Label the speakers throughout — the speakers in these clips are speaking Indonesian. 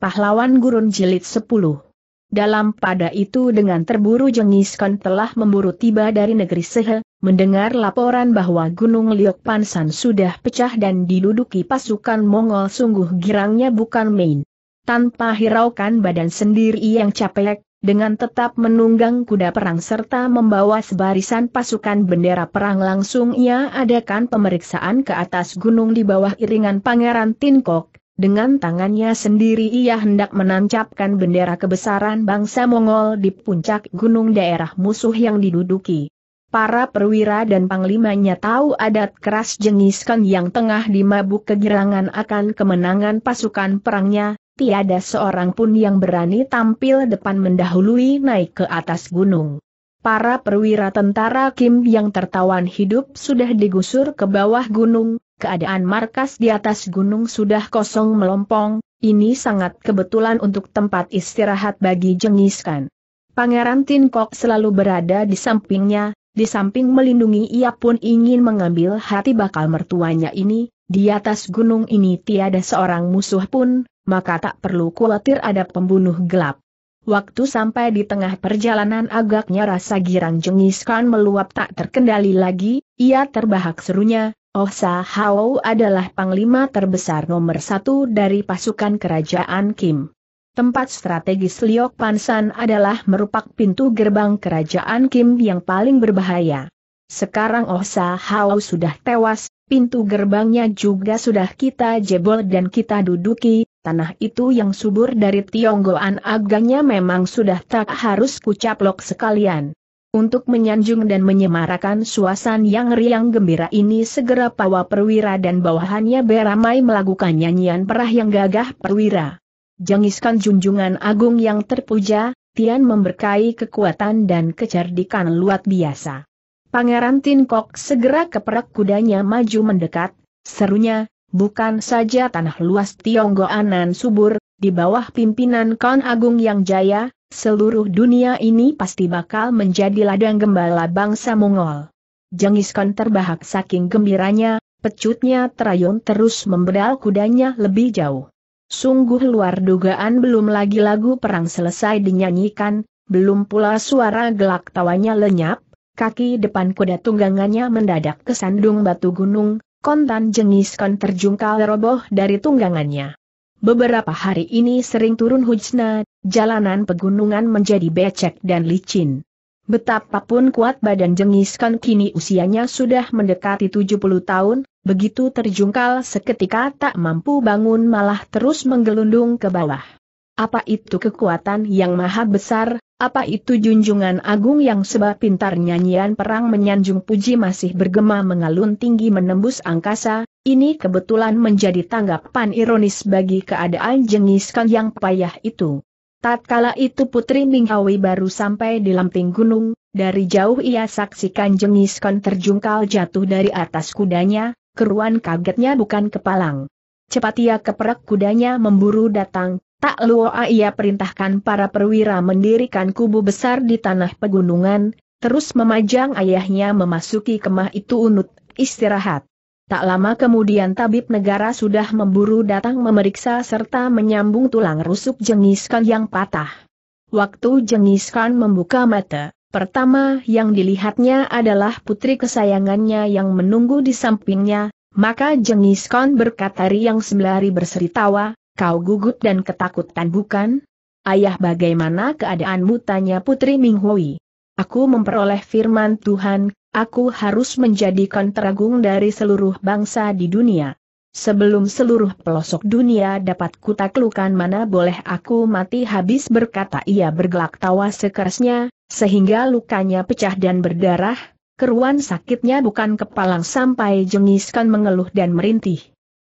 Speaker 1: Pahlawan Gurun Jilid 10 dalam pada itu dengan terburu jengiskan telah memburu tiba dari negeri Sehe, mendengar laporan bahwa Gunung Liok Pansan sudah pecah dan diduduki pasukan Mongol sungguh girangnya bukan main. Tanpa hiraukan badan sendiri yang capek, dengan tetap menunggang kuda perang serta membawa sebarisan pasukan bendera perang langsung ia adakan pemeriksaan ke atas gunung di bawah iringan Pangeran Tinkok, dengan tangannya sendiri ia hendak menancapkan bendera kebesaran bangsa Mongol di puncak gunung daerah musuh yang diduduki. Para perwira dan panglimanya tahu adat keras jengis Kang yang tengah dimabuk kegirangan akan kemenangan pasukan perangnya, tiada seorang pun yang berani tampil depan mendahului naik ke atas gunung. Para perwira tentara Kim yang tertawan hidup sudah digusur ke bawah gunung, keadaan markas di atas gunung sudah kosong melompong, ini sangat kebetulan untuk tempat istirahat bagi Jengiskan. Pangeran Tinkok selalu berada di sampingnya, di samping melindungi ia pun ingin mengambil hati bakal mertuanya ini, di atas gunung ini tiada seorang musuh pun, maka tak perlu khawatir ada pembunuh gelap. Waktu sampai di tengah perjalanan agaknya rasa girang Jengiskan meluap tak terkendali lagi, ia terbahak serunya, Oh Sa Hao adalah panglima terbesar nomor satu dari pasukan kerajaan Kim. Tempat strategis Liok Pansan adalah merupakan pintu gerbang kerajaan Kim yang paling berbahaya. Sekarang Oh Sa Hao sudah tewas, pintu gerbangnya juga sudah kita jebol dan kita duduki, tanah itu yang subur dari Tionggoan agaknya memang sudah tak harus kucaplok sekalian. Untuk menyanjung dan menyemarakan suasana yang riang gembira ini segera pawa perwira dan bawahannya beramai melakukan nyanyian perah yang gagah perwira. Jangiskan junjungan agung yang terpuja, Tian memberkai kekuatan dan kecerdikan luar biasa. Pangeran Tinkok segera keperak kudanya maju mendekat, serunya, bukan saja tanah luas Tionggoanan subur, di bawah pimpinan Kon Agung yang jaya, seluruh dunia ini pasti bakal menjadi ladang gembala bangsa Mongol. Jengis Khan terbahak saking gembiranya, pecutnya terayun terus membedal kudanya lebih jauh. Sungguh luar dugaan belum lagi lagu perang selesai dinyanyikan, belum pula suara gelak tawanya lenyap, kaki depan kuda tunggangannya mendadak kesandung batu gunung, kontan jengis kon terjungkal roboh dari tunggangannya. Beberapa hari ini sering turun hujna, jalanan pegunungan menjadi becek dan licin. Betapapun kuat badan jengiskan kini usianya sudah mendekati 70 tahun, begitu terjungkal seketika tak mampu bangun malah terus menggelundung ke bawah. Apa itu kekuatan yang maha besar, apa itu junjungan agung yang sebab pintar nyanyian perang menyanjung puji masih bergema mengalun tinggi menembus angkasa, ini kebetulan menjadi tanggapan ironis bagi keadaan jengiskan yang payah itu. Tatkala itu Putri Minghawi baru sampai di lamping gunung, dari jauh ia saksikan jengiskan terjungkal jatuh dari atas kudanya, keruan kagetnya bukan kepalang. Cepat ia keperak kudanya memburu datang, Tak luoa ia perintahkan para perwira mendirikan kubu besar di tanah pegunungan, terus memajang ayahnya memasuki kemah itu unut, istirahat. Tak lama kemudian tabib negara sudah memburu datang memeriksa serta menyambung tulang rusuk jengiskan yang patah. Waktu jengiskan membuka mata, pertama yang dilihatnya adalah putri kesayangannya yang menunggu di sampingnya, maka jengiskan berkata riang sembelari berseri tawa, Kau gugup dan ketakutan bukan? Ayah bagaimana keadaanmu tanya Putri Minghui. Aku memperoleh firman Tuhan, aku harus menjadi kontragung dari seluruh bangsa di dunia. Sebelum seluruh pelosok dunia dapat kutaklukan mana boleh aku mati habis berkata ia bergelak tawa sekerasnya, sehingga lukanya pecah dan berdarah, keruan sakitnya bukan kepalang sampai jengiskan mengeluh dan merintih.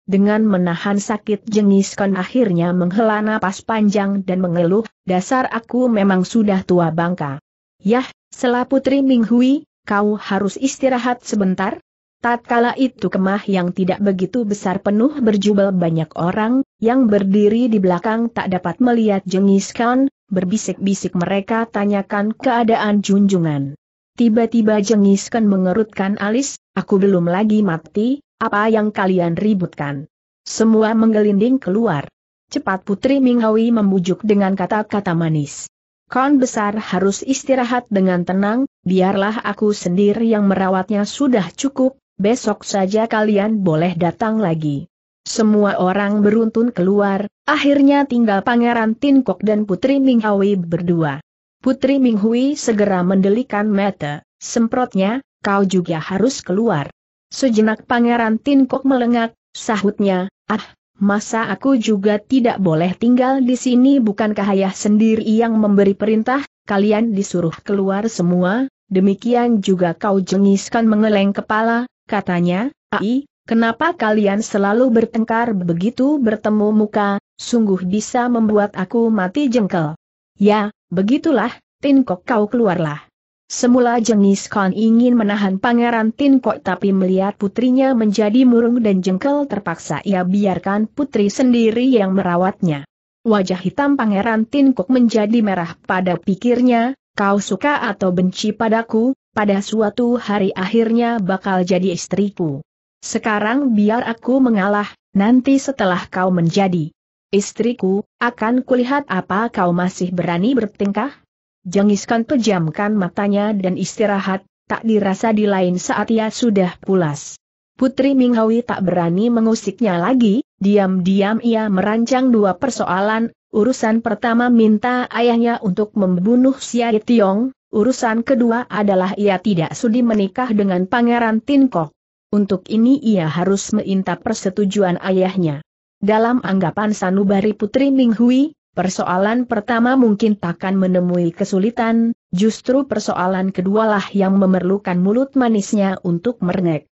Speaker 1: Dengan menahan sakit jengis kon akhirnya menghela napas panjang dan mengeluh, dasar aku memang sudah tua bangka. Yah, selah putri Minghui, kau harus istirahat sebentar? Tatkala itu kemah yang tidak begitu besar penuh berjubel banyak orang, yang berdiri di belakang tak dapat melihat jengis kan, berbisik-bisik mereka tanyakan keadaan junjungan. Tiba-tiba jengis kan mengerutkan alis, aku belum lagi mati, apa yang kalian ributkan? Semua menggelinding keluar. Cepat Putri Minghawi membujuk dengan kata-kata manis. Kon besar harus istirahat dengan tenang, biarlah aku sendiri yang merawatnya sudah cukup, besok saja kalian boleh datang lagi. Semua orang beruntun keluar, akhirnya tinggal Pangeran Tinkok dan Putri Minghawi berdua. Putri Minghui segera mendelikan mata, semprotnya, kau juga harus keluar. Sejenak Pangeran Tinkok melengak, sahutnya, ah, masa aku juga tidak boleh tinggal di sini bukankah ayah sendiri yang memberi perintah, kalian disuruh keluar semua, demikian juga kau jengiskan mengeleng kepala, katanya, ai, kenapa kalian selalu bertengkar begitu bertemu muka, sungguh bisa membuat aku mati jengkel. Ya, begitulah, Tinkok kau keluarlah. Semula Jengis Khan ingin menahan Pangeran Tin Kok tapi melihat putrinya menjadi murung dan jengkel terpaksa ia biarkan putri sendiri yang merawatnya. Wajah hitam Pangeran Tin Kok menjadi merah pada pikirnya, kau suka atau benci padaku, pada suatu hari akhirnya bakal jadi istriku. Sekarang biar aku mengalah, nanti setelah kau menjadi istriku, akan kulihat apa kau masih berani bertingkah? Jangiskan pejamkan matanya dan istirahat, tak dirasa di lain saat ia sudah pulas. Putri Minghawi tak berani mengusiknya lagi, diam-diam ia merancang dua persoalan, urusan pertama minta ayahnya untuk membunuh Siai Tiong, urusan kedua adalah ia tidak sudi menikah dengan Pangeran Tinkok. Untuk ini ia harus meminta persetujuan ayahnya. Dalam anggapan sanubari Putri Minghui, Persoalan pertama mungkin takkan menemui kesulitan, justru persoalan kedualah yang memerlukan mulut manisnya untuk merengek.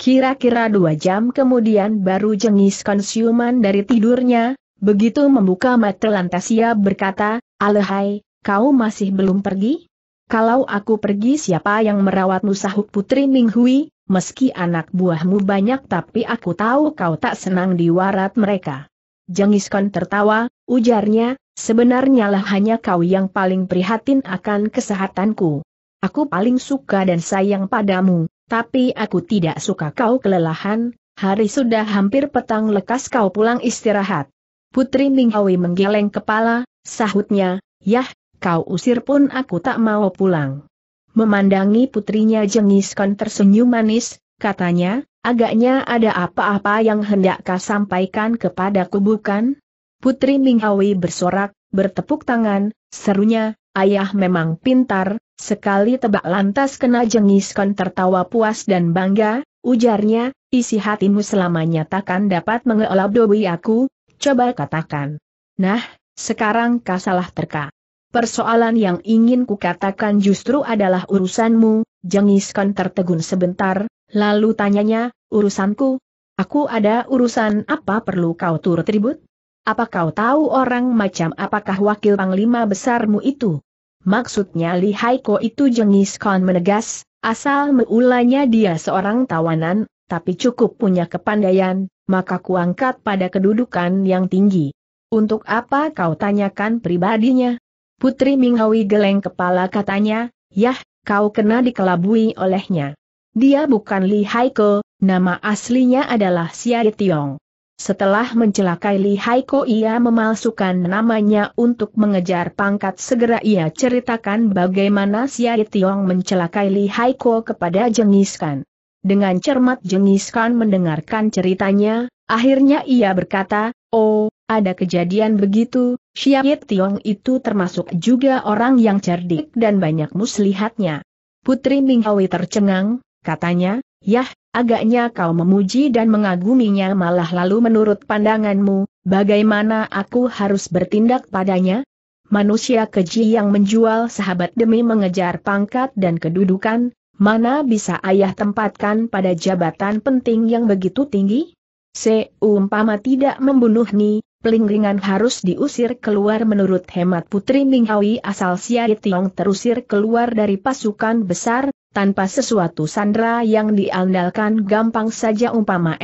Speaker 1: Kira-kira dua jam kemudian baru jengis konsumen dari tidurnya, begitu membuka mata lantas ia berkata, Alehai, kau masih belum pergi? Kalau aku pergi siapa yang merawat musahuk Putri Minghui, meski anak buahmu banyak tapi aku tahu kau tak senang diwarat mereka. Jengiskon tertawa, Ujarnya, sebenarnya lah hanya kau yang paling prihatin akan kesehatanku. Aku paling suka dan sayang padamu, tapi aku tidak suka kau kelelahan, hari sudah hampir petang lekas kau pulang istirahat. Putri Ninghawi menggeleng kepala, sahutnya, yah, kau usir pun aku tak mau pulang. Memandangi putrinya Jengiskan tersenyum manis, katanya, agaknya ada apa-apa yang hendak kau sampaikan kepadaku bukan? Putri Minghawi bersorak, bertepuk tangan, serunya, ayah memang pintar, sekali tebak lantas kena jengis kon tertawa puas dan bangga, ujarnya, isi hatimu selamanya takkan dapat mengelab dobi aku, coba katakan. Nah, sekarang kau salah terka. Persoalan yang ingin kukatakan justru adalah urusanmu, jengis kon tertegun sebentar, lalu tanyanya, urusanku? Aku ada urusan apa perlu kau turut ribut? Apa kau tahu orang macam apakah wakil panglima besarmu itu? Maksudnya Li Haiko itu jengis kon menegas, asal meulanya dia seorang tawanan, tapi cukup punya kepandaian, maka kuangkat pada kedudukan yang tinggi. Untuk apa kau tanyakan pribadinya? Putri Minghawi geleng kepala katanya, Yah, kau kena dikelabui olehnya. Dia bukan Li Haiko, nama aslinya adalah Xia Tiong. Setelah mencelakai Li Haiko ia memalsukan namanya untuk mengejar pangkat segera ia ceritakan bagaimana Siai Tiong mencelakai Li Haiko kepada Khan. Dengan cermat Khan mendengarkan ceritanya, akhirnya ia berkata, Oh, ada kejadian begitu, Siai Tiong itu termasuk juga orang yang cerdik dan banyak muslihatnya. Putri Minghawi tercengang, katanya, Yah, agaknya kau memuji dan mengaguminya malah lalu menurut pandanganmu, bagaimana aku harus bertindak padanya? Manusia keji yang menjual sahabat demi mengejar pangkat dan kedudukan, mana bisa ayah tempatkan pada jabatan penting yang begitu tinggi? Seumpama tidak membunuh Ni, pelingringan harus diusir keluar menurut hemat Putri Minghawi asal Siai Tiong terusir keluar dari pasukan besar, tanpa sesuatu sandra yang diandalkan gampang saja umpama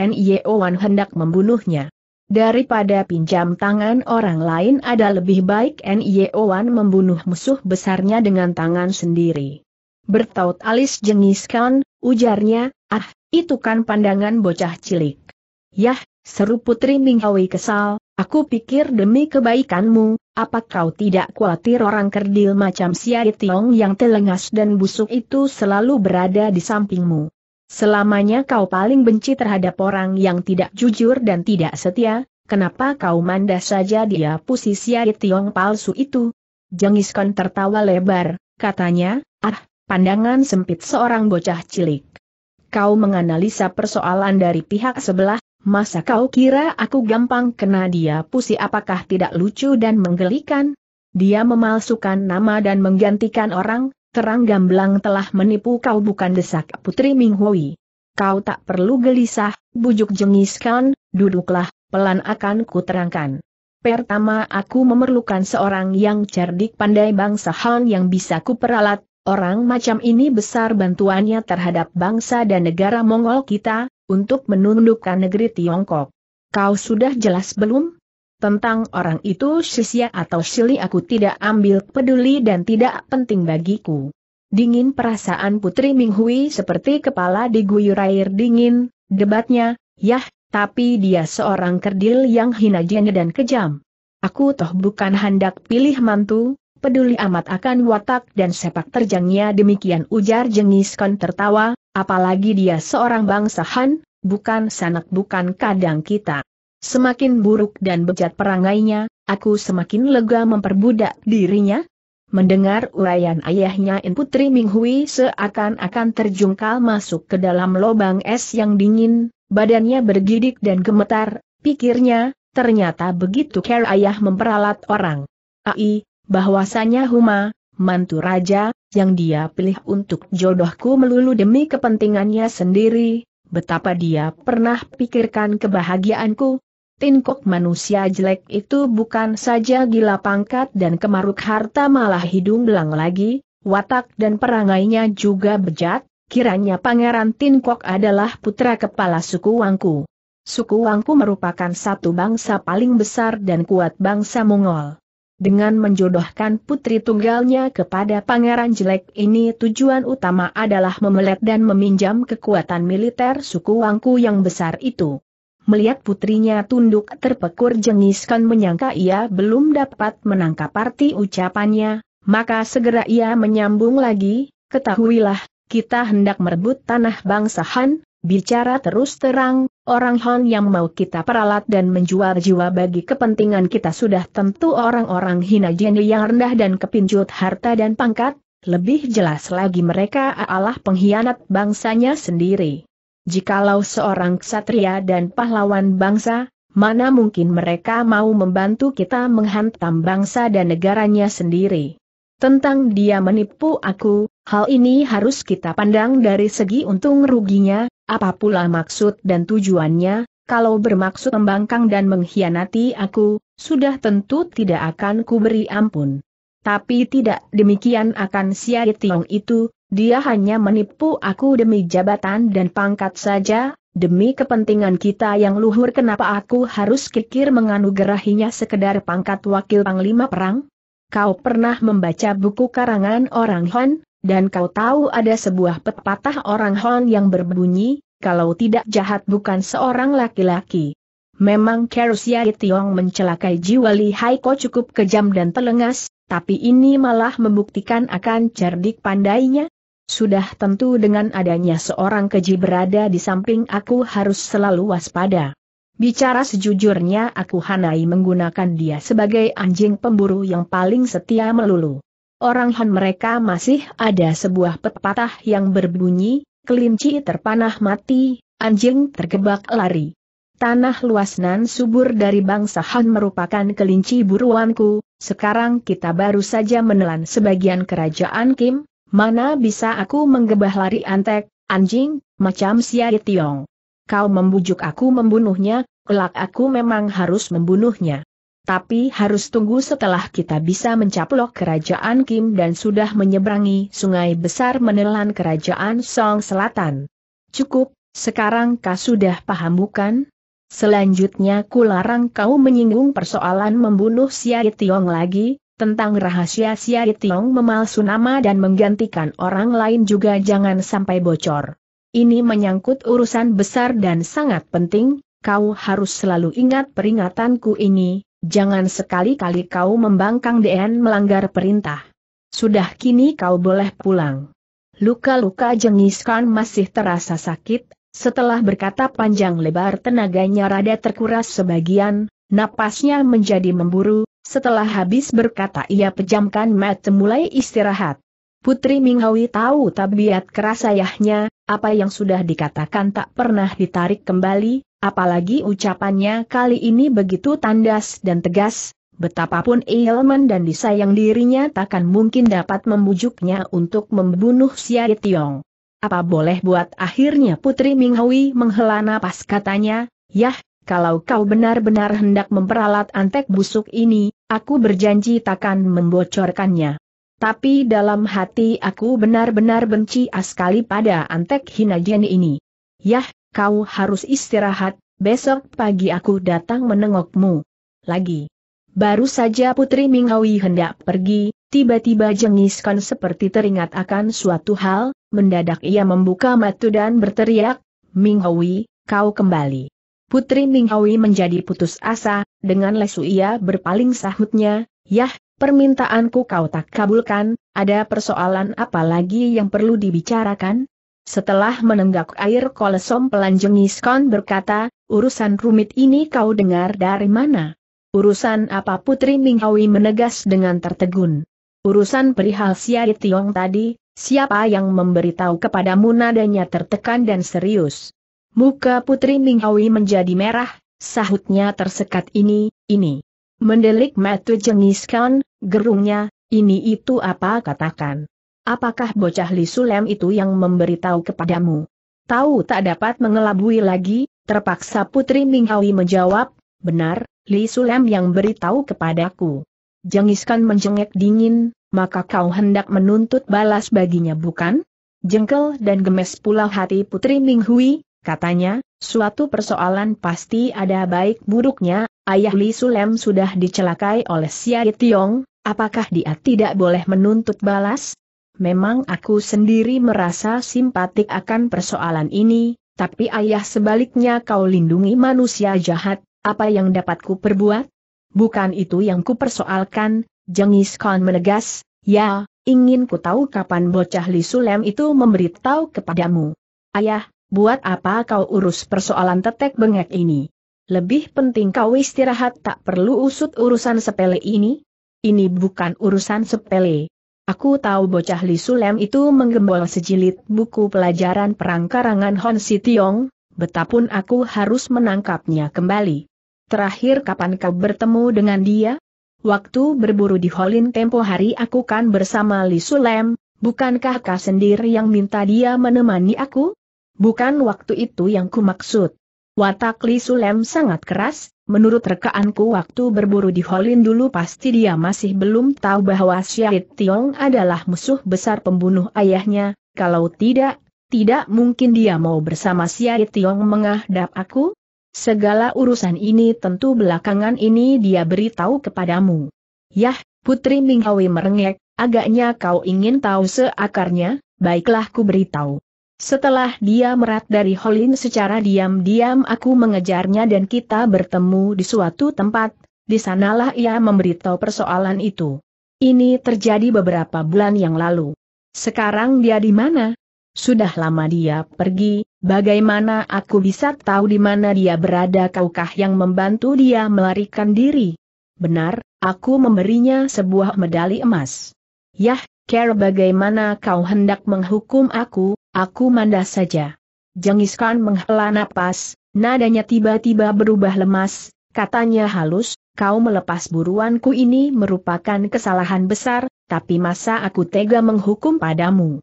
Speaker 1: Wan hendak membunuhnya. Daripada pinjam tangan orang lain ada lebih baik Wan membunuh musuh besarnya dengan tangan sendiri. Bertaut alis jengiskan, ujarnya, ah, itu kan pandangan bocah cilik. Yah, seru Putri Minghawi kesal, Aku pikir demi kebaikanmu, apa kau tidak khawatir orang kerdil macam Siai Tiong yang telengas dan busuk itu selalu berada di sampingmu? Selamanya kau paling benci terhadap orang yang tidak jujur dan tidak setia, kenapa kau manda saja dia pusi Siai Tiong palsu itu? Jengiskan tertawa lebar, katanya, ah, pandangan sempit seorang bocah cilik. Kau menganalisa persoalan dari pihak sebelah, Masa kau kira aku gampang kena dia pusi apakah tidak lucu dan menggelikan? Dia memalsukan nama dan menggantikan orang, terang gamblang telah menipu kau bukan desak Putri Minghui. Kau tak perlu gelisah, bujuk jengiskan duduklah, pelan akan ku Pertama aku memerlukan seorang yang cerdik pandai bangsa Han yang bisa ku peralat, orang macam ini besar bantuannya terhadap bangsa dan negara Mongol kita, untuk menundukkan negeri Tiongkok. Kau sudah jelas belum? Tentang orang itu Sisya atau Sili aku tidak ambil peduli dan tidak penting bagiku. Dingin perasaan Putri Minghui seperti kepala diguyur air dingin, debatnya, yah, tapi dia seorang kerdil yang hina jenya dan kejam. Aku toh bukan hendak pilih mantu, peduli amat akan watak dan sepak terjangnya demikian ujar jengis kon tertawa, Apalagi dia seorang bangsahan, bukan sanak bukan kadang kita. Semakin buruk dan bejat perangainya, aku semakin lega memperbudak dirinya. Mendengar uraian ayahnya In Putri Minghui seakan-akan terjungkal masuk ke dalam lobang es yang dingin, badannya bergidik dan gemetar, pikirnya, ternyata begitu care ayah memperalat orang. Ai, bahwasanya Huma, mantu raja, yang dia pilih untuk jodohku melulu demi kepentingannya sendiri, betapa dia pernah pikirkan kebahagiaanku. Tinkok manusia jelek itu bukan saja gila pangkat dan kemaruk harta malah hidung belang lagi, watak dan perangainya juga bejat, kiranya Pangeran Tinkok adalah putra kepala suku Wangku. Suku Wangku merupakan satu bangsa paling besar dan kuat bangsa Mongol. Dengan menjodohkan putri tunggalnya kepada pangeran jelek ini tujuan utama adalah memelet dan meminjam kekuatan militer suku Wangku yang besar itu. Melihat putrinya tunduk terpekur jengiskan menyangka ia belum dapat menangkap arti ucapannya, maka segera ia menyambung lagi, ketahuilah, kita hendak merebut tanah bangsa Han, Bicara terus terang, orang Han yang mau kita peralat dan menjual jiwa bagi kepentingan kita sudah tentu orang-orang hina jeni yang rendah dan kepincut harta dan pangkat, lebih jelas lagi mereka adalah pengkhianat bangsanya sendiri. Jikalau seorang ksatria dan pahlawan bangsa, mana mungkin mereka mau membantu kita menghantam bangsa dan negaranya sendiri. Tentang dia menipu aku, hal ini harus kita pandang dari segi untung ruginya, apa pula maksud dan tujuannya, kalau bermaksud membangkang dan mengkhianati aku, sudah tentu tidak akan kuberi ampun. Tapi tidak demikian akan si Tiong itu, dia hanya menipu aku demi jabatan dan pangkat saja, demi kepentingan kita yang luhur kenapa aku harus kikir menganugerahinya sekedar pangkat wakil panglima perang? Kau pernah membaca buku karangan orang Han, dan kau tahu ada sebuah pepatah orang Hon yang berbunyi, kalau tidak jahat bukan seorang laki-laki. Memang Kerusia Tiong mencelakai jiwa Li Haiko cukup kejam dan telengas, tapi ini malah membuktikan akan cerdik pandainya. Sudah tentu dengan adanya seorang keji berada di samping aku harus selalu waspada. Bicara sejujurnya aku Hanai menggunakan dia sebagai anjing pemburu yang paling setia melulu orang Han mereka masih ada sebuah pepatah yang berbunyi, kelinci terpanah mati, anjing tergebak lari. Tanah luas nan subur dari bangsa Han merupakan kelinci buruanku, sekarang kita baru saja menelan sebagian kerajaan Kim, mana bisa aku menggebah lari antek, anjing, macam Siai Tiong. Kau membujuk aku membunuhnya, kelak aku memang harus membunuhnya. Tapi harus tunggu setelah kita bisa mencaplok kerajaan Kim dan sudah menyeberangi sungai besar menelan kerajaan Song Selatan. Cukup, sekarang kau sudah paham bukan? Selanjutnya ku larang kau menyinggung persoalan membunuh Siai Tiong lagi, tentang rahasia Siai Tiong memalsu nama dan menggantikan orang lain juga jangan sampai bocor. Ini menyangkut urusan besar dan sangat penting, kau harus selalu ingat peringatanku ini, Jangan sekali-kali kau membangkang DN melanggar perintah. Sudah kini kau boleh pulang. Luka-luka jengis masih terasa sakit, setelah berkata panjang lebar tenaganya rada terkuras sebagian, napasnya menjadi memburu, setelah habis berkata ia pejamkan mata mulai istirahat. Putri Minghawi tahu tabiat keras ayahnya, apa yang sudah dikatakan tak pernah ditarik kembali, Apalagi ucapannya kali ini begitu tandas dan tegas, betapapun Eilman dan disayang dirinya takkan mungkin dapat membujuknya untuk membunuh Xia Tiong. Apa boleh buat akhirnya Putri Minghui menghela napas katanya, Yah, kalau kau benar-benar hendak memperalat antek busuk ini, aku berjanji takkan membocorkannya. Tapi dalam hati aku benar-benar benci askali pada antek jen ini. Yah, kau harus istirahat, besok pagi aku datang menengokmu. Lagi. Baru saja Putri Minghawi hendak pergi, tiba-tiba jengiskan seperti teringat akan suatu hal, mendadak ia membuka mata dan berteriak, Minghawi, kau kembali. Putri Minghawi menjadi putus asa, dengan lesu ia berpaling sahutnya, Yah, permintaanku kau tak kabulkan, ada persoalan apa lagi yang perlu dibicarakan? Setelah menenggak air kolesom pelanjung Iskon berkata, urusan rumit ini kau dengar dari mana? Urusan apa Putri Minghawi menegas dengan tertegun. Urusan perihal Siai Tiong tadi, siapa yang memberitahu kepadamu nadanya tertekan dan serius. Muka Putri Minghawi menjadi merah, sahutnya tersekat ini, ini. Mendelik metu jengiskan, gerungnya, ini itu apa katakan. Apakah bocah Li Sulem itu yang memberitahu kepadamu? Tahu tak dapat mengelabui lagi, terpaksa Putri Minghawi menjawab, benar, Li Sulem yang beritahu kepadaku. Jengiskan menjengek dingin, maka kau hendak menuntut balas baginya bukan? Jengkel dan gemes pula hati Putri Minghui, katanya, suatu persoalan pasti ada baik buruknya, ayah Li Sulem sudah dicelakai oleh Siai Tiong, apakah dia tidak boleh menuntut balas? memang aku sendiri merasa simpatik akan persoalan ini, tapi ayah sebaliknya kau lindungi manusia jahat, apa yang dapat ku perbuat? Bukan itu yang ku persoalkan, Jengis Khan menegas, ya, ingin ku tahu kapan bocah Li Sulem itu memberitahu kepadamu. Ayah, buat apa kau urus persoalan tetek bengek ini? Lebih penting kau istirahat tak perlu usut urusan sepele ini? Ini bukan urusan sepele. Aku tahu bocah Li Sulem itu menggembol sejilid buku pelajaran perang karangan Hon Tiong, betapun aku harus menangkapnya kembali. Terakhir kapan kau bertemu dengan dia? Waktu berburu di Holin tempo hari aku kan bersama Li Sulem, bukankah kau sendiri yang minta dia menemani aku? Bukan waktu itu yang kumaksud. Watak Li Sulem sangat keras, Menurut rekaanku waktu berburu di Holin dulu pasti dia masih belum tahu bahwa Syahid Tiong adalah musuh besar pembunuh ayahnya, kalau tidak, tidak mungkin dia mau bersama Syahid Tiong menghadap aku. Segala urusan ini tentu belakangan ini dia beritahu kepadamu. Yah, Putri Minghawi merengek, agaknya kau ingin tahu seakarnya, baiklah ku beritahu. Setelah dia merat dari Holin secara diam-diam aku mengejarnya dan kita bertemu di suatu tempat, di sanalah ia memberitahu persoalan itu. Ini terjadi beberapa bulan yang lalu. Sekarang dia di mana? Sudah lama dia pergi, bagaimana aku bisa tahu di mana dia berada kaukah yang membantu dia melarikan diri? Benar, aku memberinya sebuah medali emas. Yah, Care bagaimana kau hendak menghukum aku, Aku mandah saja. Jengis menghela napas, nadanya tiba-tiba berubah lemas, katanya halus, kau melepas buruanku ini merupakan kesalahan besar, tapi masa aku tega menghukum padamu.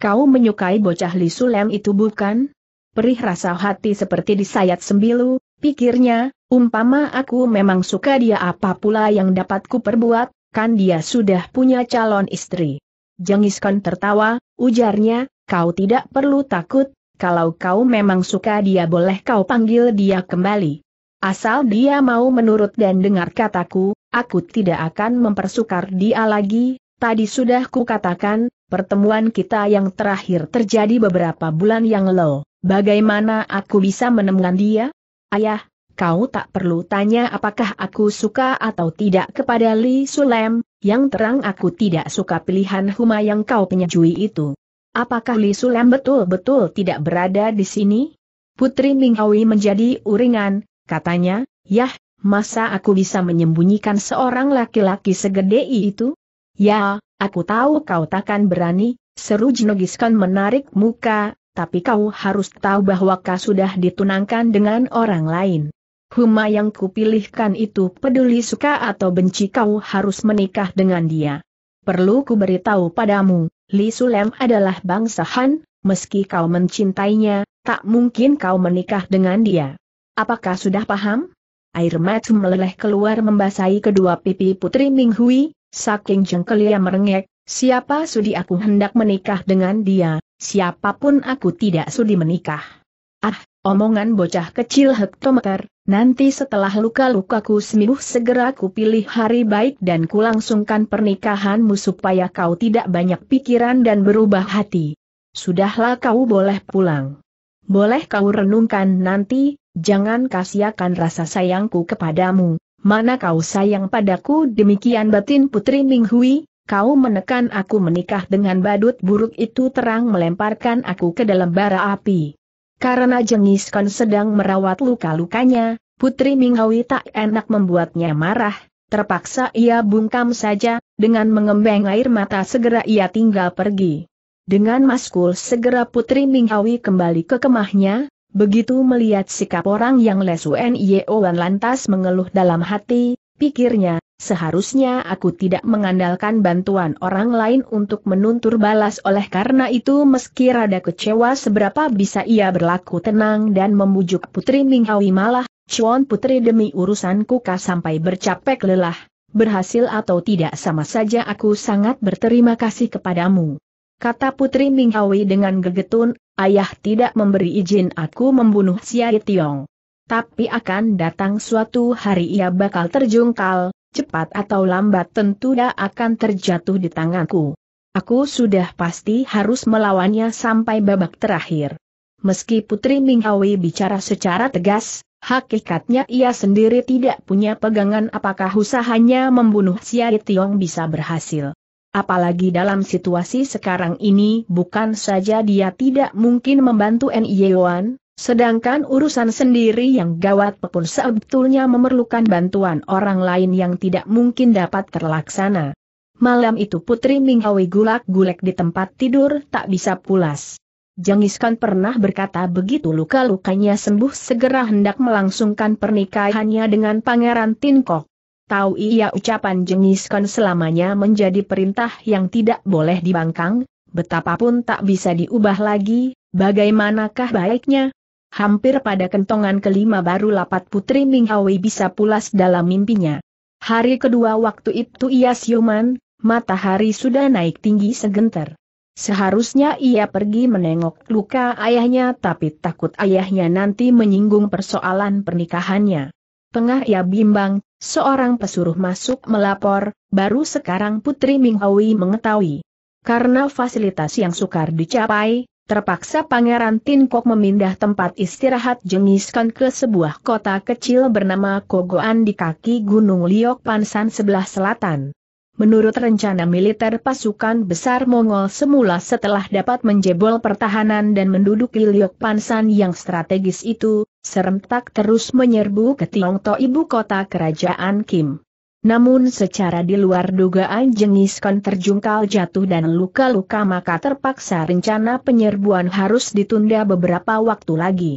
Speaker 1: Kau menyukai bocah Li Sulem itu bukan? Perih rasa hati seperti disayat sembilu, pikirnya, umpama aku memang suka dia apa pula yang dapat ku perbuat, kan dia sudah punya calon istri. Jengis tertawa, ujarnya, Kau tidak perlu takut, kalau kau memang suka dia boleh kau panggil dia kembali. Asal dia mau menurut dan dengar kataku, aku tidak akan mempersukar dia lagi, tadi sudah kukatakan, pertemuan kita yang terakhir terjadi beberapa bulan yang lalu. Bagaimana aku bisa menemukan dia? Ayah, kau tak perlu tanya apakah aku suka atau tidak kepada Li Sulem, yang terang aku tidak suka pilihan Huma yang kau penyejui itu. Apakah Li Sulam betul-betul tidak berada di sini? Putri Minghawi menjadi uringan, katanya, Yah, masa aku bisa menyembunyikan seorang laki-laki segede itu? Ya, aku tahu kau takkan berani, seru Jinogiskan menarik muka, tapi kau harus tahu bahwa kau sudah ditunangkan dengan orang lain. Huma yang kupilihkan itu peduli suka atau benci kau harus menikah dengan dia. Perlu ku beritahu padamu, Li Sulem adalah bangsa Han, meski kau mencintainya, tak mungkin kau menikah dengan dia. Apakah sudah paham? Air mata meleleh keluar membasahi kedua pipi putri Ming Hui, saking jengkelnya merengek, siapa sudi aku hendak menikah dengan dia, siapapun aku tidak sudi menikah. Ah, omongan bocah kecil hektometer, Nanti setelah luka-lukaku sembuh segera kupilih hari baik dan kulangsungkan pernikahanmu supaya kau tidak banyak pikiran dan berubah hati. Sudahlah kau boleh pulang. Boleh kau renungkan nanti, jangan kasihakan rasa sayangku kepadamu. Mana kau sayang padaku demikian batin Putri Minghui, kau menekan aku menikah dengan badut buruk itu terang melemparkan aku ke dalam bara api. Karena Jengis Kon sedang merawat luka-lukanya, Putri Minghawi tak enak membuatnya marah, terpaksa ia bungkam saja, dengan mengembeng air mata segera ia tinggal pergi. Dengan maskul segera Putri Minghawi kembali ke kemahnya, begitu melihat sikap orang yang lesu Nyeoan lantas mengeluh dalam hati, pikirnya, seharusnya aku tidak mengandalkan bantuan orang lain untuk menuntur balas oleh karena itu meski rada kecewa seberapa bisa ia berlaku tenang dan membujuk Putri Minghawi malah, Cuan Putri demi urusanku kah sampai bercapek lelah, berhasil atau tidak sama saja aku sangat berterima kasih kepadamu. Kata Putri Minghawi dengan gegetun, ayah tidak memberi izin aku membunuh Xia Tiong tapi akan datang suatu hari ia bakal terjungkal, cepat atau lambat tentu dia akan terjatuh di tanganku. Aku sudah pasti harus melawannya sampai babak terakhir. Meski Putri Minghawi bicara secara tegas, hakikatnya ia sendiri tidak punya pegangan apakah usahanya membunuh Siai Tiong bisa berhasil. Apalagi dalam situasi sekarang ini bukan saja dia tidak mungkin membantu Nye Yuan? Sedangkan urusan sendiri yang gawat pun sebetulnya memerlukan bantuan orang lain yang tidak mungkin dapat terlaksana. Malam itu Putri Minghawi gulak-gulek di tempat tidur tak bisa pulas. Jengiskan pernah berkata begitu luka-lukanya sembuh segera hendak melangsungkan pernikahannya dengan Pangeran Tinkok. Tahu ia ucapan Jengiskan selamanya menjadi perintah yang tidak boleh dibangkang, betapapun tak bisa diubah lagi, bagaimanakah baiknya? Hampir pada kentongan kelima baru lapat Putri Ming bisa pulas dalam mimpinya. Hari kedua waktu itu ia siuman, matahari sudah naik tinggi segenter. Seharusnya ia pergi menengok luka ayahnya tapi takut ayahnya nanti menyinggung persoalan pernikahannya. Tengah ia bimbang, seorang pesuruh masuk melapor, baru sekarang Putri Minghawi mengetahui. Karena fasilitas yang sukar dicapai, Terpaksa Pangeran Tinkok memindah tempat istirahat Jengiskan ke sebuah kota kecil bernama Kogoan di kaki Gunung Liok Pansan sebelah selatan. Menurut rencana militer pasukan besar Mongol semula setelah dapat menjebol pertahanan dan menduduki Liok Pansan yang strategis itu, serentak terus menyerbu ke Tiongto ibu kota kerajaan Kim. Namun secara di luar dugaan jengis kon terjungkal jatuh dan luka-luka maka terpaksa rencana penyerbuan harus ditunda beberapa waktu lagi.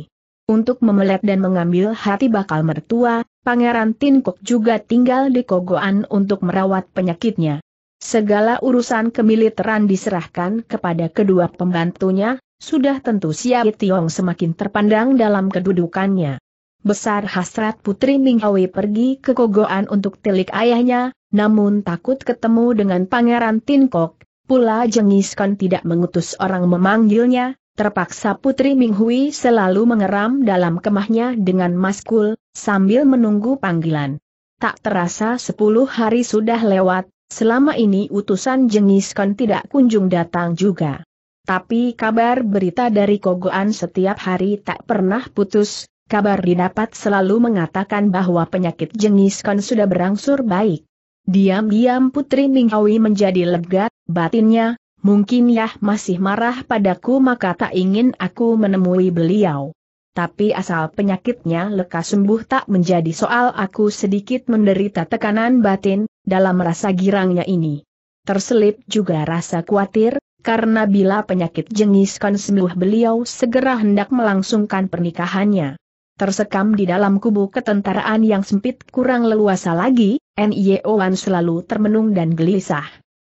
Speaker 1: Untuk memelet dan mengambil hati bakal mertua, Pangeran Tinkok juga tinggal di Kogoan untuk merawat penyakitnya. Segala urusan kemiliteran diserahkan kepada kedua pembantunya, sudah tentu Siap Tiong semakin terpandang dalam kedudukannya. Besar hasrat Putri Minghawi pergi ke Kogoan untuk tilik ayahnya, namun takut ketemu dengan Pangeran Tinkok, pula Jengiskan tidak mengutus orang memanggilnya, terpaksa Putri Minghui selalu mengeram dalam kemahnya dengan maskul, sambil menunggu panggilan. Tak terasa sepuluh hari sudah lewat, selama ini utusan Jengiskan tidak kunjung datang juga. Tapi kabar berita dari Kogoan setiap hari tak pernah putus, kabar didapat selalu mengatakan bahwa penyakit jengis kan sudah berangsur baik. Diam-diam Putri Minghawi menjadi lega, batinnya, mungkin ya masih marah padaku maka tak ingin aku menemui beliau. Tapi asal penyakitnya lekas sembuh tak menjadi soal aku sedikit menderita tekanan batin, dalam rasa girangnya ini. Terselip juga rasa khawatir, karena bila penyakit jengis kan sembuh beliau segera hendak melangsungkan pernikahannya. Tersekam di dalam kubu ketentaraan yang sempit kurang leluasa lagi, Wan selalu termenung dan gelisah.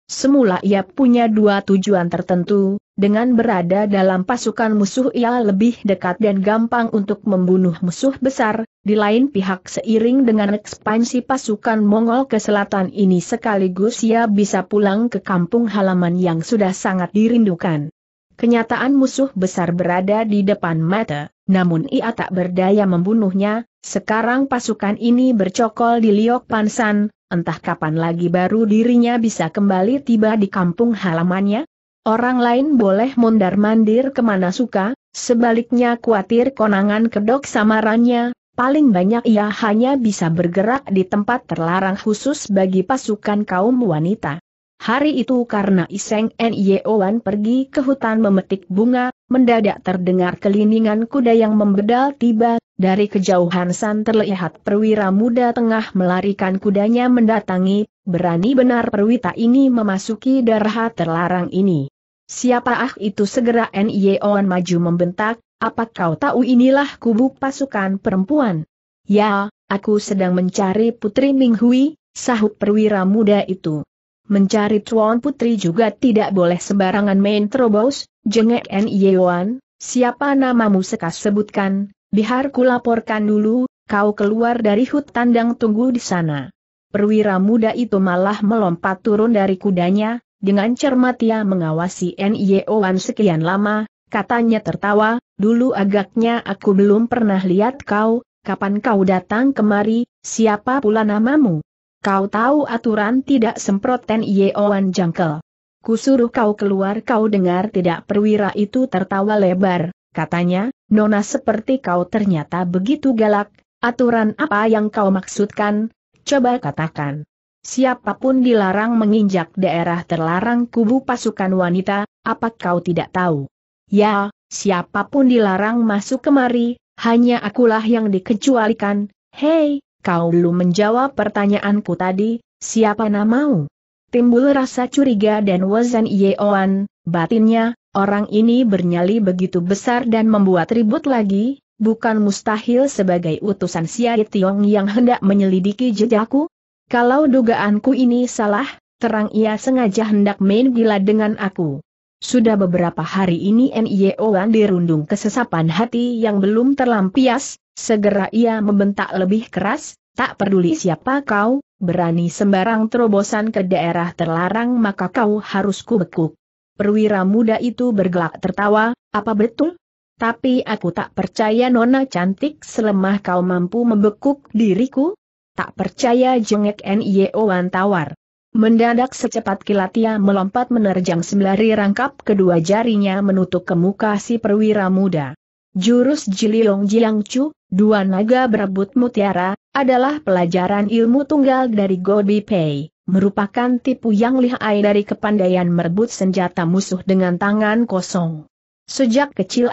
Speaker 1: Semula ia punya dua tujuan tertentu, dengan berada dalam pasukan musuh ia lebih dekat dan gampang untuk membunuh musuh besar, di lain pihak seiring dengan ekspansi pasukan Mongol ke selatan ini sekaligus ia bisa pulang ke kampung halaman yang sudah sangat dirindukan. Kenyataan musuh besar berada di depan mata namun ia tak berdaya membunuhnya, sekarang pasukan ini bercokol di Liok Pansan, entah kapan lagi baru dirinya bisa kembali tiba di kampung halamannya? Orang lain boleh mondar-mandir kemana suka, sebaliknya khawatir konangan kedok samarannya, paling banyak ia hanya bisa bergerak di tempat terlarang khusus bagi pasukan kaum wanita. Hari itu karena Iseng Nyeowan pergi ke hutan memetik bunga, mendadak terdengar kelilingan kuda yang membedal tiba, dari kejauhan San terlihat perwira muda tengah melarikan kudanya mendatangi, berani benar perwita ini memasuki darah terlarang ini. Siapa ah itu segera Nyeowan maju membentak, apa kau tahu inilah kubu pasukan perempuan? Ya, aku sedang mencari Putri Minghui, sahut perwira muda itu mencari Tuan Putri juga tidak boleh sembarangan main terobos, jengek N.I.Wan, siapa namamu sekas sebutkan, biar kulaporkan dulu, kau keluar dari hutan dan tunggu di sana. Perwira muda itu malah melompat turun dari kudanya, dengan cermat ia mengawasi N.I.Wan sekian lama, katanya tertawa, dulu agaknya aku belum pernah lihat kau, kapan kau datang kemari, siapa pula namamu? Kau tahu aturan tidak semprot semproten Yeowan jangkel. Kusuruh kau keluar kau dengar tidak perwira itu tertawa lebar, katanya, Nona seperti kau ternyata begitu galak, aturan apa yang kau maksudkan, coba katakan. Siapapun dilarang menginjak daerah terlarang kubu pasukan wanita, apa kau tidak tahu? Ya, siapapun dilarang masuk kemari, hanya akulah yang dikecualikan, hei, kau belum menjawab pertanyaanku tadi, siapa namamu? Timbul rasa curiga dan Wazan Yeoan, batinnya, orang ini bernyali begitu besar dan membuat ribut lagi, bukan mustahil sebagai utusan Siai Tiong yang hendak menyelidiki jejakku? Kalau dugaanku ini salah, terang ia sengaja hendak main gila dengan aku. Sudah beberapa hari ini Wan dirundung kesesapan hati yang belum terlampias, segera ia membentak lebih keras, tak peduli siapa kau, berani sembarang terobosan ke daerah terlarang maka kau harus kubekuk. Perwira muda itu bergelak tertawa, apa betul? Tapi aku tak percaya nona cantik selemah kau mampu membekuk diriku? Tak percaya jengek Wan tawar. Mendadak secepat kilat ia melompat menerjang sembari rangkap kedua jarinya menutup ke muka si perwira muda. Jurus Jiang Chu, dua naga berebut mutiara, adalah pelajaran ilmu tunggal dari Gobi Pei, merupakan tipu yang lihai dari kepandaian merebut senjata musuh dengan tangan kosong. Sejak kecil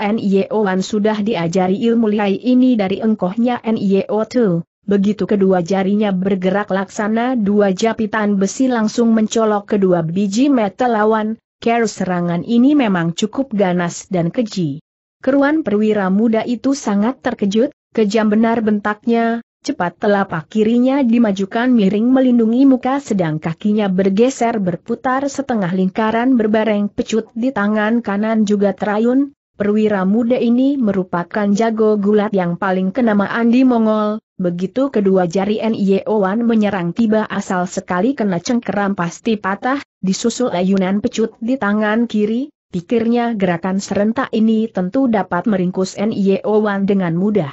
Speaker 1: Wan sudah diajari ilmu lihai ini dari engkohnya Nio Tu, Begitu kedua jarinya bergerak laksana dua japitan besi langsung mencolok kedua biji mata lawan, Kerus serangan ini memang cukup ganas dan keji. Keruan perwira muda itu sangat terkejut, kejam benar bentaknya, cepat telapak kirinya dimajukan miring melindungi muka sedang kakinya bergeser berputar setengah lingkaran berbareng pecut di tangan kanan juga terayun, perwira muda ini merupakan jago gulat yang paling kenamaan di Mongol, Begitu kedua jari Wan menyerang tiba asal sekali kena cengkeram pasti patah, disusul ayunan pecut di tangan kiri, pikirnya gerakan serentak ini tentu dapat meringkus Wan dengan mudah.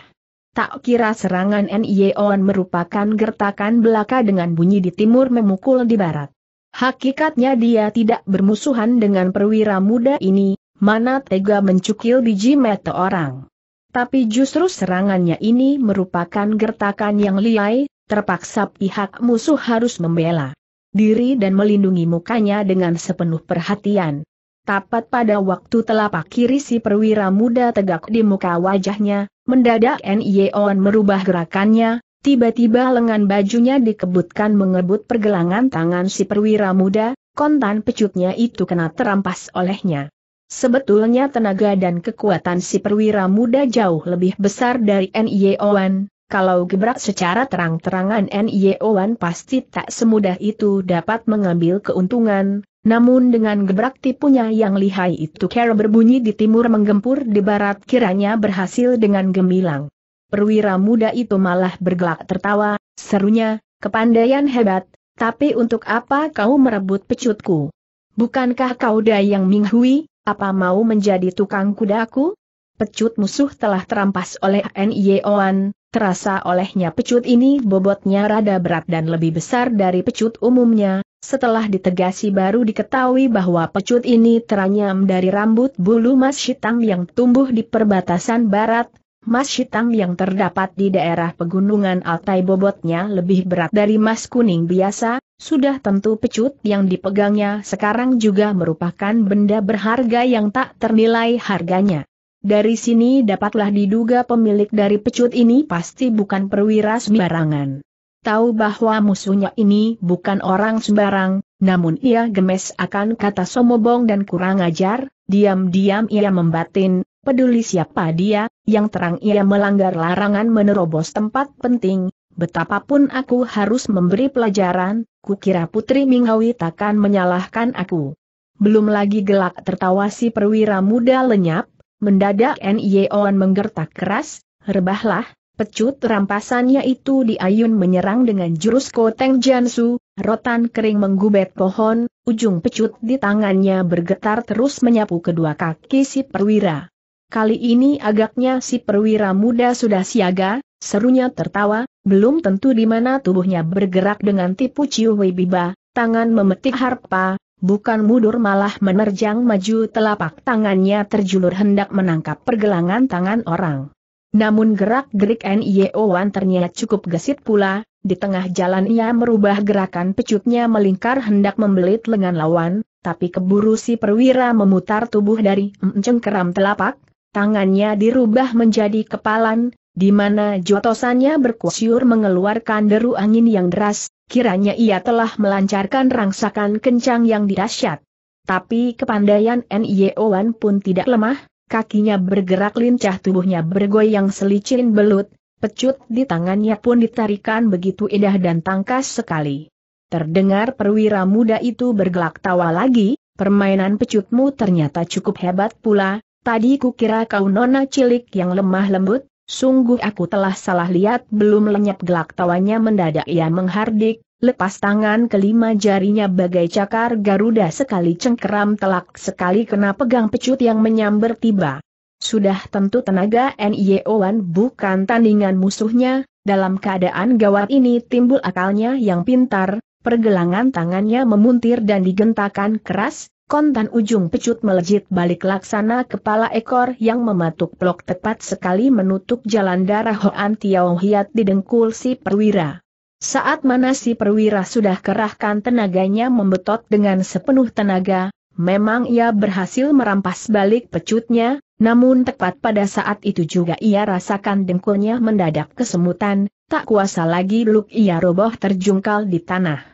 Speaker 1: Tak kira serangan Wan merupakan gertakan belaka dengan bunyi di timur memukul di barat. Hakikatnya dia tidak bermusuhan dengan perwira muda ini, mana tega mencukil biji mata orang. Tapi justru serangannya ini merupakan gertakan yang liai, terpaksa pihak musuh harus membela diri dan melindungi mukanya dengan sepenuh perhatian. Tepat pada waktu telapak kiri si perwira muda tegak di muka wajahnya, mendadak Nyeon merubah gerakannya, tiba-tiba lengan bajunya dikebutkan mengebut pergelangan tangan si perwira muda, kontan pecutnya itu kena terampas olehnya. Sebetulnya tenaga dan kekuatan si perwira muda jauh lebih besar dari N.Y.O.N. E Kalau gebrak secara terang-terangan N.Y.O.N. E pasti tak semudah itu dapat mengambil keuntungan, namun dengan gebrak tipunya yang lihai itu Kera berbunyi di timur menggempur di barat kiranya berhasil dengan gemilang. Perwira muda itu malah bergelak tertawa, serunya, kepandaian hebat, tapi untuk apa kau merebut pecutku? Bukankah kau Dayang Minghui? Apa mau menjadi tukang kudaku? Pecut musuh telah terampas oleh N.Y.O.an, terasa olehnya pecut ini bobotnya rada berat dan lebih besar dari pecut umumnya, setelah ditegasi baru diketahui bahwa pecut ini teranyam dari rambut bulu mas hitam yang tumbuh di perbatasan barat, Mas hitam yang terdapat di daerah pegunungan Altai bobotnya lebih berat dari mas kuning biasa, sudah tentu pecut yang dipegangnya sekarang juga merupakan benda berharga yang tak ternilai harganya. Dari sini dapatlah diduga pemilik dari pecut ini pasti bukan perwira sembarangan. Tahu bahwa musuhnya ini bukan orang sembarang, namun ia gemes akan kata somobong dan kurang ajar, diam-diam ia membatin, peduli siapa dia, yang terang ia melanggar larangan menerobos tempat penting, betapapun aku harus memberi pelajaran, kukira Putri Minghawi takkan menyalahkan aku. Belum lagi gelak tertawa si perwira muda lenyap, mendadak Nyeon menggertak keras, rebahlah, pecut rampasannya itu diayun menyerang dengan jurus koteng jansu, rotan kering menggubet pohon, ujung pecut di tangannya bergetar terus menyapu kedua kaki si perwira. Kali ini agaknya si perwira muda sudah siaga, serunya tertawa, belum tentu di mana tubuhnya bergerak dengan tipu ciu wibiba, tangan memetik harpa, bukan mundur malah menerjang maju telapak tangannya terjulur hendak menangkap pergelangan tangan orang. Namun gerak-gerik N.I.O. Wan ternyata cukup gesit pula, di tengah jalan ia merubah gerakan pecutnya melingkar hendak membelit lengan lawan, tapi keburu si perwira memutar tubuh dari mencengkeram telapak, tangannya dirubah menjadi kepalan, di mana jotosannya berkusyur mengeluarkan deru angin yang deras, kiranya ia telah melancarkan rangsakan kencang yang dahsyat. Tapi kepandaian N.Y.O.Wan pun tidak lemah, kakinya bergerak lincah tubuhnya bergoyang selicin belut, pecut di tangannya pun ditarikan begitu indah dan tangkas sekali. Terdengar perwira muda itu bergelak tawa lagi, permainan pecutmu ternyata cukup hebat pula, Tadi kukira kau nona cilik yang lemah lembut, sungguh aku telah salah lihat belum lenyap gelak tawanya mendadak ia menghardik, lepas tangan kelima jarinya bagai cakar Garuda sekali cengkeram telak sekali kena pegang pecut yang menyamber tiba. Sudah tentu tenaga NIOan bukan tandingan musuhnya, dalam keadaan gawat ini timbul akalnya yang pintar, pergelangan tangannya memuntir dan digentakan keras, kontan ujung pecut melejit balik laksana kepala ekor yang mematuk blok tepat sekali menutup jalan darah Hoan Tiao Hiat di dengkul si perwira. Saat mana si perwira sudah kerahkan tenaganya membetot dengan sepenuh tenaga, memang ia berhasil merampas balik pecutnya, namun tepat pada saat itu juga ia rasakan dengkulnya mendadak kesemutan, tak kuasa lagi luk ia roboh terjungkal di tanah.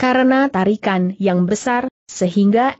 Speaker 1: Karena tarikan yang besar, sehingga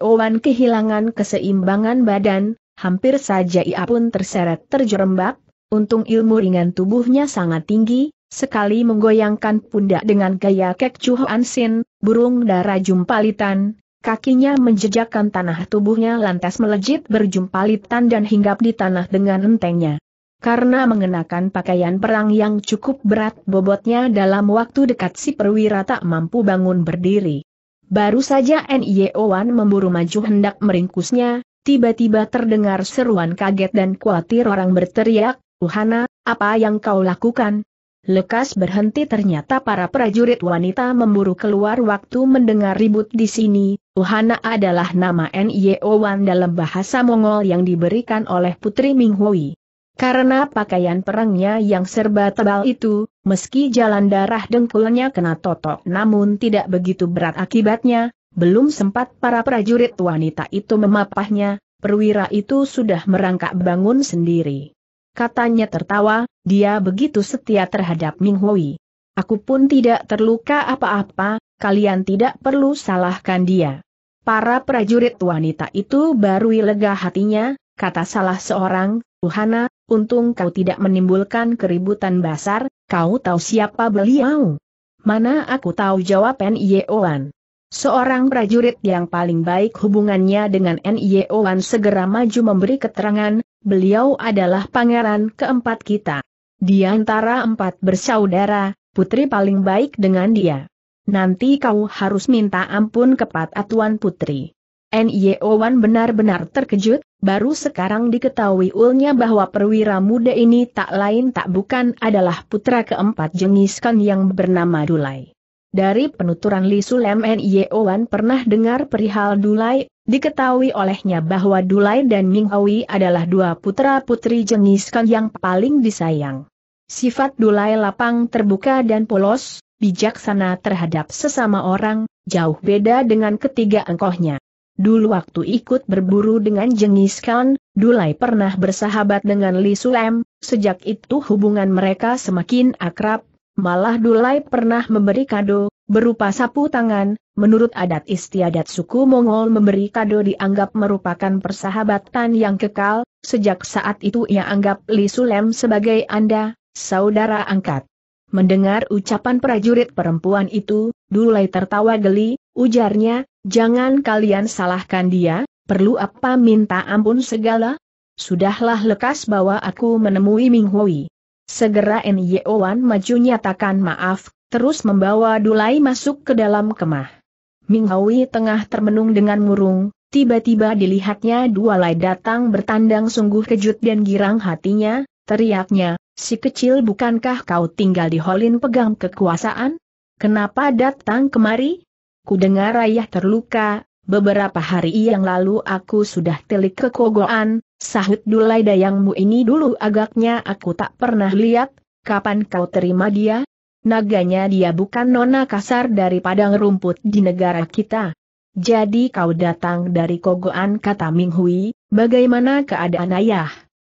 Speaker 1: Wan kehilangan keseimbangan badan, hampir saja ia pun terseret terjerembab, untung ilmu ringan tubuhnya sangat tinggi, sekali menggoyangkan pundak dengan gaya kek cuhoan sin, burung darah jumpalitan, kakinya menjejakkan tanah tubuhnya lantas melejit berjumpalitan dan hinggap di tanah dengan entengnya. Karena mengenakan pakaian perang yang cukup berat bobotnya dalam waktu dekat si perwira tak mampu bangun berdiri. Baru saja nio Wan memburu maju hendak meringkusnya, tiba-tiba terdengar seruan kaget dan khawatir orang berteriak, Uhana, apa yang kau lakukan? Lekas berhenti ternyata para prajurit wanita memburu keluar waktu mendengar ribut di sini, Uhana adalah nama nio Wan dalam bahasa Mongol yang diberikan oleh Putri Minghui. Karena pakaian perangnya yang serba tebal itu, meski jalan darah dengkulnya kena totok namun tidak begitu berat akibatnya, belum sempat para prajurit wanita itu memapahnya, perwira itu sudah merangkak bangun sendiri. Katanya tertawa, dia begitu setia terhadap Ming Hui. Aku pun tidak terluka apa-apa, kalian tidak perlu salahkan dia. Para prajurit wanita itu baru lega hatinya, kata salah seorang, Uhana, Untung kau tidak menimbulkan keributan besar. kau tahu siapa beliau. Mana aku tahu jawab N.I.O.An. Seorang prajurit yang paling baik hubungannya dengan N.I.O.An segera maju memberi keterangan, beliau adalah pangeran keempat kita. Di antara empat bersaudara, putri paling baik dengan dia. Nanti kau harus minta ampun kepada Tuan Putri nio Wan benar-benar terkejut, baru sekarang diketahui ulnya bahwa perwira muda ini tak lain tak bukan adalah putra keempat Jengiskan yang bernama Dulai. Dari penuturan Li Sulem nio Wan pernah dengar perihal Dulai, diketahui olehnya bahwa Dulai dan Ming Hawi adalah dua putra-putri Jengiskan yang paling disayang. Sifat Dulai lapang terbuka dan polos, bijaksana terhadap sesama orang, jauh beda dengan ketiga engkohnya. Dulu waktu ikut berburu dengan Jengis Khan, Dulai pernah bersahabat dengan Li Sulem, sejak itu hubungan mereka semakin akrab, malah Dulai pernah memberi kado, berupa sapu tangan, menurut adat istiadat suku Mongol memberi kado dianggap merupakan persahabatan yang kekal, sejak saat itu ia anggap Li Sulem sebagai anda, saudara angkat. Mendengar ucapan prajurit perempuan itu, Dulai tertawa geli, Ujarnya, jangan kalian salahkan dia, perlu apa minta ampun segala? Sudahlah lekas bawa aku menemui Ming Hui. Segera Wan maju nyatakan maaf, terus membawa Dulai masuk ke dalam kemah. Ming Hui tengah termenung dengan murung, Tiba-tiba dilihatnya dua lai datang bertandang sungguh kejut dan girang hatinya, teriaknya, si kecil bukankah kau tinggal di Holin pegang kekuasaan? Kenapa datang kemari? Ku dengar ayah terluka, beberapa hari yang lalu aku sudah telik kekogoan, sahut dulai dayangmu ini dulu agaknya aku tak pernah lihat, kapan kau terima dia? Naganya dia bukan nona kasar dari padang rumput di negara kita. Jadi kau datang dari kogoan kata Ming Hui, bagaimana keadaan ayah?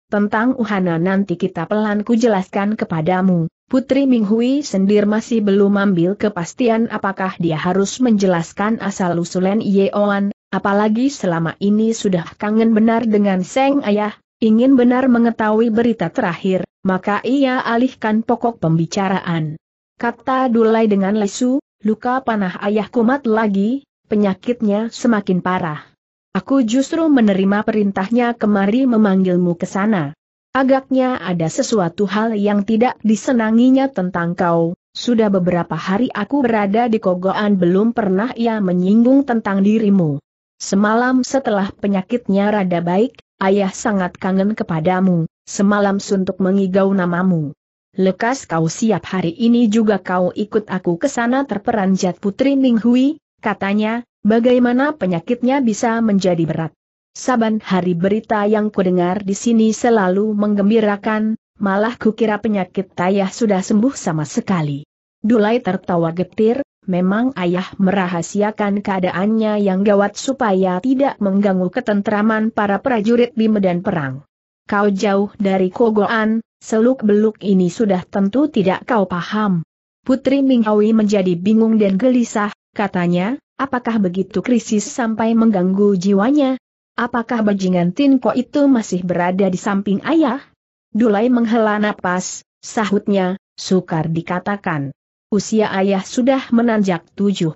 Speaker 1: Tentang Uhana nanti kita pelan ku jelaskan kepadamu. Putri Minghui sendiri masih belum ambil kepastian apakah dia harus menjelaskan asal-usulan Yeoan, apalagi selama ini sudah kangen benar dengan Seng Ayah, ingin benar mengetahui berita terakhir, maka ia alihkan pokok pembicaraan. Kata Dulai dengan lesu, luka panah Ayah kumat lagi, penyakitnya semakin parah. Aku justru menerima perintahnya kemari memanggilmu ke sana. Agaknya ada sesuatu hal yang tidak disenanginya tentang kau. Sudah beberapa hari aku berada di kogoan belum pernah ia menyinggung tentang dirimu. Semalam setelah penyakitnya rada baik, ayah sangat kangen kepadamu, semalam suntuk mengigau namamu. Lekas kau siap hari ini juga kau ikut aku ke sana terperanjat putri Ninghui, katanya, bagaimana penyakitnya bisa menjadi berat. Saban hari berita yang kudengar di sini selalu menggembirakan, malah kukira penyakit ayah sudah sembuh sama sekali. Dulai tertawa getir, memang ayah merahasiakan keadaannya yang gawat supaya tidak mengganggu ketentraman para prajurit di medan perang. Kau jauh dari kogoan, seluk-beluk ini sudah tentu tidak kau paham. Putri Minghawi menjadi bingung dan gelisah, katanya, apakah begitu krisis sampai mengganggu jiwanya? Apakah bajingan Tinko itu masih berada di samping ayah? Dulai menghela napas, sahutnya, sukar dikatakan. Usia ayah sudah menanjak 70.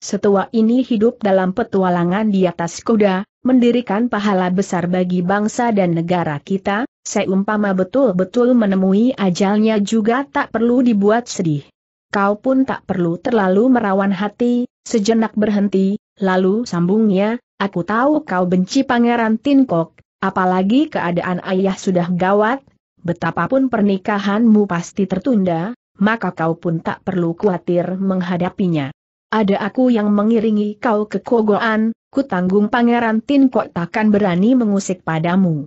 Speaker 1: Setua ini hidup dalam petualangan di atas kuda, mendirikan pahala besar bagi bangsa dan negara kita, seumpama betul-betul menemui ajalnya juga tak perlu dibuat sedih. Kau pun tak perlu terlalu merawan hati, sejenak berhenti, lalu sambungnya, Aku tahu kau benci Pangeran Tinkok, apalagi keadaan ayah sudah gawat, betapapun pernikahanmu pasti tertunda, maka kau pun tak perlu khawatir menghadapinya. Ada aku yang mengiringi kau ke Kogoan, ku Pangeran Tinkok takkan berani mengusik padamu.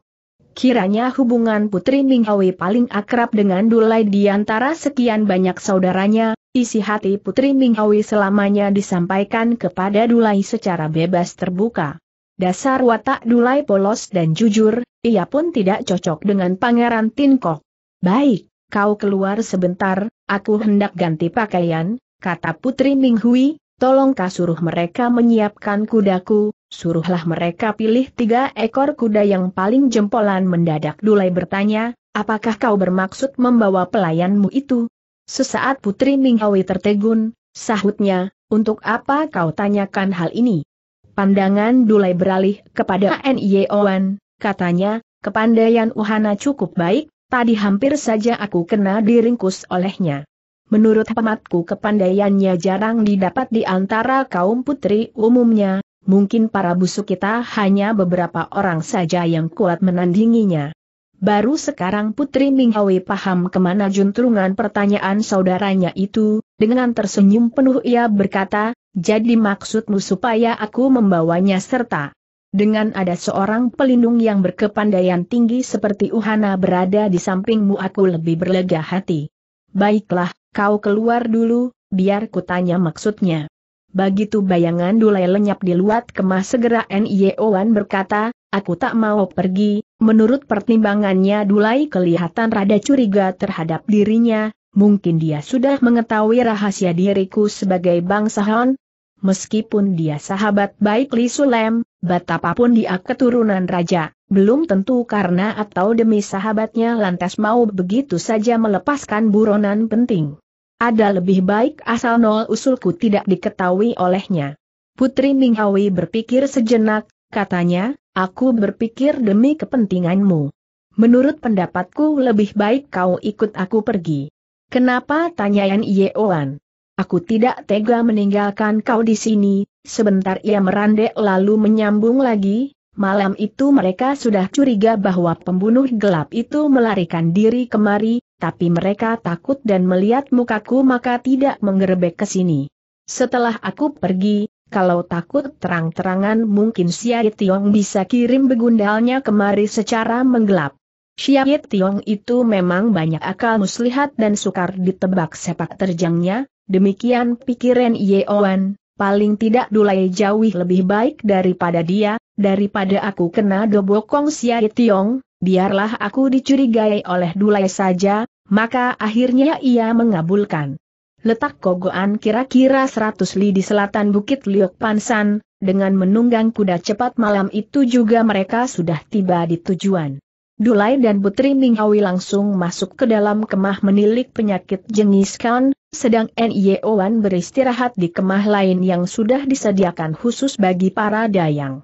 Speaker 1: Kiranya hubungan Putri Minghawi paling akrab dengan Dulai di antara sekian banyak saudaranya, isi hati Putri Minghawi selamanya disampaikan kepada Dulai secara bebas terbuka. Dasar watak Dulai polos dan jujur, ia pun tidak cocok dengan Pangeran Tinkok. Baik, kau keluar sebentar, aku hendak ganti pakaian, kata Putri Minghui, tolong kasuruh mereka menyiapkan kudaku, Suruhlah mereka pilih tiga ekor kuda yang paling jempolan mendadak Dulai bertanya, apakah kau bermaksud membawa pelayanmu itu? Sesaat Putri Minghawi tertegun, sahutnya, untuk apa kau tanyakan hal ini? Pandangan Dulai beralih kepada N.I.O.N, katanya, kepandaian Uhana cukup baik, tadi hampir saja aku kena diringkus olehnya. Menurut pematku kepandaiannya jarang didapat di antara kaum putri umumnya, mungkin para busuk kita hanya beberapa orang saja yang kuat menandinginya. Baru sekarang Putri Minghawi paham kemana juntrungan pertanyaan saudaranya itu, dengan tersenyum penuh ia berkata, jadi maksudmu supaya aku membawanya serta. Dengan ada seorang pelindung yang berkepandaian tinggi seperti Uhana berada di sampingmu aku lebih berlega hati. Baiklah, kau keluar dulu, biar kutanya maksudnya. Begitu bayangan Dulai lenyap di luar kemah segera N.I.O.Wan e berkata, aku tak mau pergi, menurut pertimbangannya Dulai kelihatan rada curiga terhadap dirinya, mungkin dia sudah mengetahui rahasia diriku sebagai bangsa Han. Meskipun dia sahabat baik Li Sulem, betapapun dia keturunan raja, belum tentu karena atau demi sahabatnya lantas mau begitu saja melepaskan buronan penting. Ada lebih baik asal nol usulku tidak diketahui olehnya. Putri Minghawi berpikir sejenak, katanya, aku berpikir demi kepentinganmu. Menurut pendapatku lebih baik kau ikut aku pergi. Kenapa tanyaan Yeoan? Aku tidak tega meninggalkan kau di sini, sebentar ia merandek lalu menyambung lagi, Malam itu mereka sudah curiga bahwa pembunuh gelap itu melarikan diri kemari, tapi mereka takut dan melihat mukaku maka tidak menggerebek ke sini. Setelah aku pergi, kalau takut terang-terangan mungkin Xia Tiong bisa kirim begundalnya kemari secara menggelap. Xia Tiong itu memang banyak akal muslihat dan sukar ditebak sepak terjangnya, demikian pikiran Yeowan, paling tidak Dulai Jauh lebih baik daripada dia, daripada aku kena dobokong Xia Tiong, biarlah aku dicurigai oleh Dulai saja, maka akhirnya ia mengabulkan. Letak kogoan kira-kira 100 li di selatan Bukit Liok Pansan, dengan menunggang kuda cepat malam itu juga mereka sudah tiba di tujuan. Dulai dan Putri Minghawi langsung masuk ke dalam kemah menilik penyakit jengis kan, sedang N.Y.O.Wan e beristirahat di kemah lain yang sudah disediakan khusus bagi para dayang.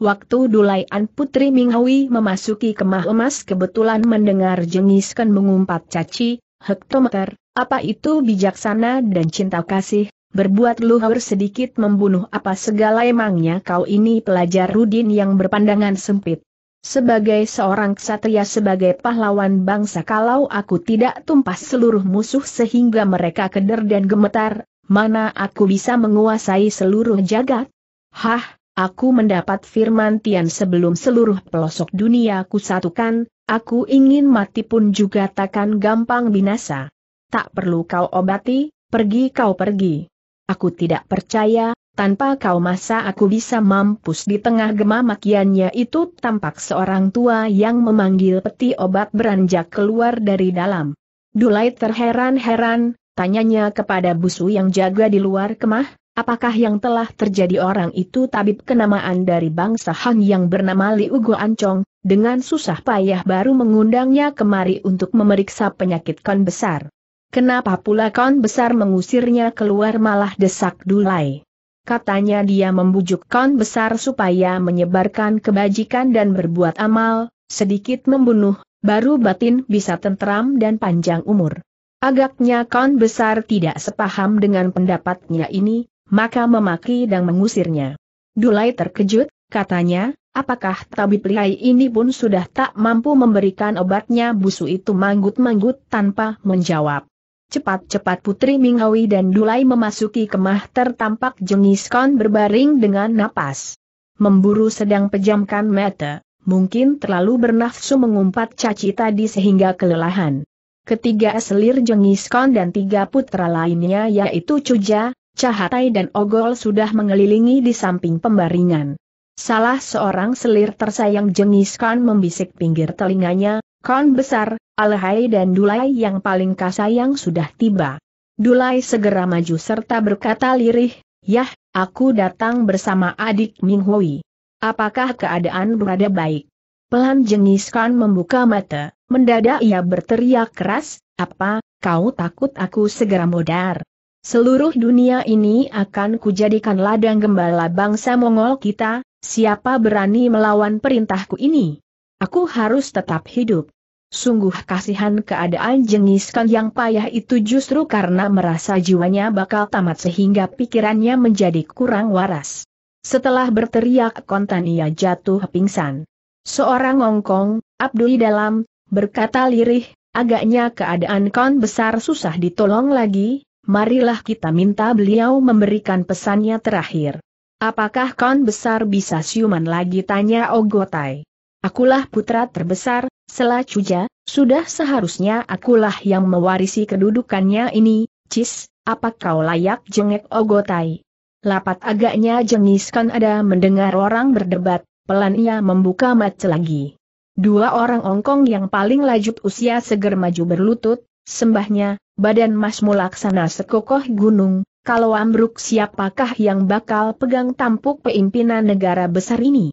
Speaker 1: Waktu Dulaian Putri Minghui memasuki kemah emas kebetulan mendengar jengiskan mengumpat caci, hektometer, apa itu bijaksana dan cinta kasih, berbuat luhur sedikit membunuh apa segala emangnya kau ini pelajar Rudin yang berpandangan sempit. Sebagai seorang ksatria sebagai pahlawan bangsa kalau aku tidak tumpas seluruh musuh sehingga mereka keder dan gemetar, mana aku bisa menguasai seluruh jagat? Hah, Aku mendapat firman Tian sebelum seluruh pelosok dunia kusatukan, aku ingin mati pun juga takkan gampang binasa. Tak perlu kau obati, pergi kau pergi. Aku tidak percaya, tanpa kau masa aku bisa mampus di tengah gemah makiannya itu tampak seorang tua yang memanggil peti obat beranjak keluar dari dalam. Dulai terheran-heran, tanyanya kepada busu yang jaga di luar kemah, Apakah yang telah terjadi orang itu tabib kenamaan dari bangsa Hang yang bernama Li Liu Ancong, dengan susah payah baru mengundangnya kemari untuk memeriksa penyakit kon besar. Kenapa pula kon besar mengusirnya keluar malah desak Dulai? Katanya dia membujuk kon besar supaya menyebarkan kebajikan dan berbuat amal, sedikit membunuh, baru batin bisa tentram dan panjang umur. Agaknya kon besar tidak sepaham dengan pendapatnya ini, maka memaki dan mengusirnya. Dulai terkejut, katanya, apakah tabib lihai ini pun sudah tak mampu memberikan obatnya busu itu manggut-manggut tanpa menjawab. Cepat-cepat Putri Minghawi dan Dulai memasuki kemah tertampak jengis kon berbaring dengan napas. Memburu sedang pejamkan mata, mungkin terlalu bernafsu mengumpat caci tadi sehingga kelelahan. Ketiga selir Jengis dan tiga putra lainnya yaitu Cuja, Cahatai dan Ogol sudah mengelilingi di samping pembaringan. Salah seorang selir tersayang jengis Kan membisik pinggir telinganya, Kan besar, Alhai dan Dulai yang paling kasayang sudah tiba. Dulai segera maju serta berkata lirih, Yah, aku datang bersama adik Ming Hui. Apakah keadaan berada baik? Pelan jengis Kan membuka mata, mendadak ia berteriak keras, apa, kau takut aku segera modar? Seluruh dunia ini akan kujadikan ladang gembala bangsa Mongol kita, siapa berani melawan perintahku ini? Aku harus tetap hidup. Sungguh kasihan keadaan jengis yang payah itu justru karena merasa jiwanya bakal tamat sehingga pikirannya menjadi kurang waras. Setelah berteriak kontan ia jatuh pingsan. Seorang ngongkong, Abdul Dalam, berkata lirih, agaknya keadaan kon besar susah ditolong lagi, marilah kita minta beliau memberikan pesannya terakhir. Apakah kon besar bisa siuman lagi tanya Ogotai. Akulah putra terbesar, selacuja, sudah seharusnya akulah yang mewarisi kedudukannya ini, Cis, apa kau layak jengek Ogotai? Lapat agaknya jengiskan ada mendengar orang berdebat, pelan ia membuka mata lagi. Dua orang ongkong yang paling lajut usia seger maju berlutut, Sembahnya, badan Mas Mulaksana sekokoh gunung, kalau ambruk siapakah yang bakal pegang tampuk pimpinan negara besar ini?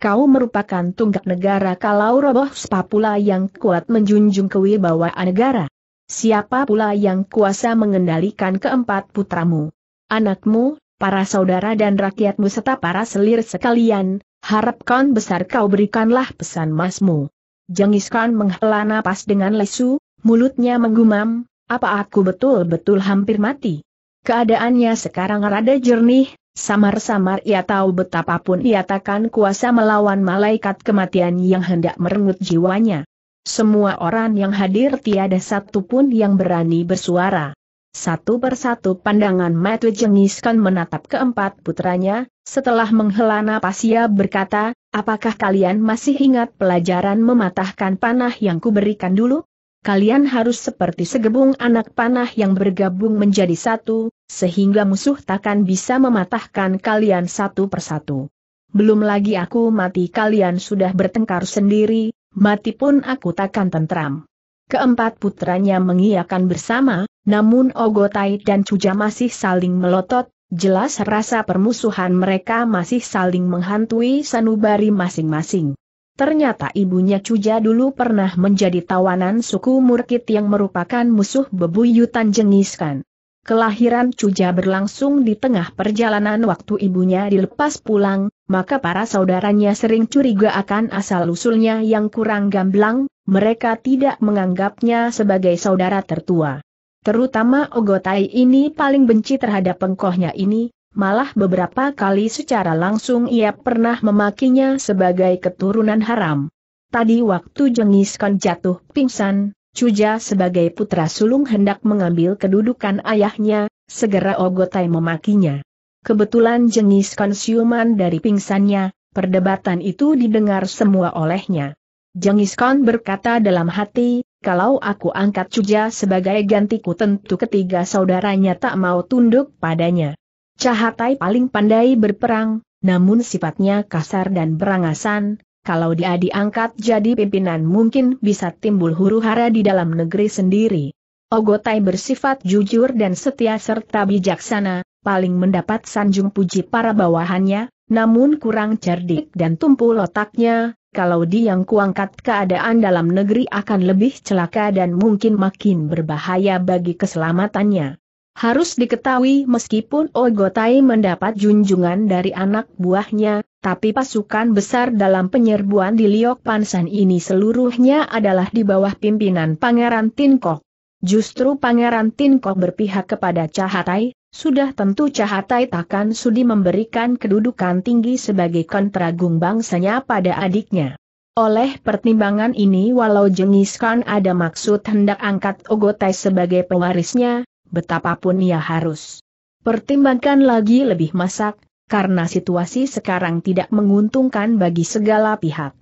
Speaker 1: Kau merupakan tunggak negara kalau roboh pula yang kuat menjunjung kewibawaan negara. Siapa pula yang kuasa mengendalikan keempat putramu? Anakmu, para saudara dan rakyatmu serta para selir sekalian, Harapkan besar kau berikanlah pesan masmu. Jengis menghela napas dengan lesu, mulutnya menggumam, apa aku betul-betul hampir mati? Keadaannya sekarang rada jernih, samar-samar ia tahu betapapun ia takkan kuasa melawan malaikat kematian yang hendak merenggut jiwanya. Semua orang yang hadir tiada satu pun yang berani bersuara. Satu persatu pandangan Matu Jengiskan menatap keempat putranya, setelah menghela nafas ia berkata, apakah kalian masih ingat pelajaran mematahkan panah yang kuberikan dulu? kalian harus seperti segebung anak panah yang bergabung menjadi satu, sehingga musuh takkan bisa mematahkan kalian satu persatu. Belum lagi aku mati kalian sudah bertengkar sendiri, mati pun aku takkan tentram. Keempat putranya mengiakan bersama, namun Ogotai dan Cuja masih saling melotot, jelas rasa permusuhan mereka masih saling menghantui sanubari masing-masing. Ternyata ibunya Cuja dulu pernah menjadi tawanan suku Murkit yang merupakan musuh bebuyutan jengiskan. Kelahiran Cuja berlangsung di tengah perjalanan waktu ibunya dilepas pulang, maka para saudaranya sering curiga akan asal-usulnya yang kurang gamblang, mereka tidak menganggapnya sebagai saudara tertua. Terutama Ogotai ini paling benci terhadap pengkohnya ini, malah beberapa kali secara langsung ia pernah memakinya sebagai keturunan haram. Tadi waktu Jengis kan jatuh pingsan, Cuja sebagai putra sulung hendak mengambil kedudukan ayahnya, segera Ogotai memakinya. Kebetulan Jengis kan siuman dari pingsannya, perdebatan itu didengar semua olehnya. Jengis kan berkata dalam hati, kalau aku angkat Cuja sebagai gantiku tentu ketiga saudaranya tak mau tunduk padanya. Cahatai paling pandai berperang, namun sifatnya kasar dan berangasan, kalau dia diangkat jadi pimpinan mungkin bisa timbul huru hara di dalam negeri sendiri. Ogotai bersifat jujur dan setia serta bijaksana, paling mendapat sanjung puji para bawahannya, namun kurang cerdik dan tumpul otaknya, kalau dia yang kuangkat keadaan dalam negeri akan lebih celaka dan mungkin makin berbahaya bagi keselamatannya. Harus diketahui meskipun Ogotai mendapat junjungan dari anak buahnya, tapi pasukan besar dalam penyerbuan di Liok Pansan ini seluruhnya adalah di bawah pimpinan Pangeran Tinkok. Justru Pangeran Tinkok berpihak kepada Cahatai, sudah tentu Cahatai takkan sudi memberikan kedudukan tinggi sebagai kontragung bangsanya pada adiknya. Oleh pertimbangan ini walau jengiskan ada maksud hendak angkat Ogotai sebagai pewarisnya, betapapun ia harus pertimbangkan lagi lebih masak, karena situasi sekarang tidak menguntungkan bagi segala pihak.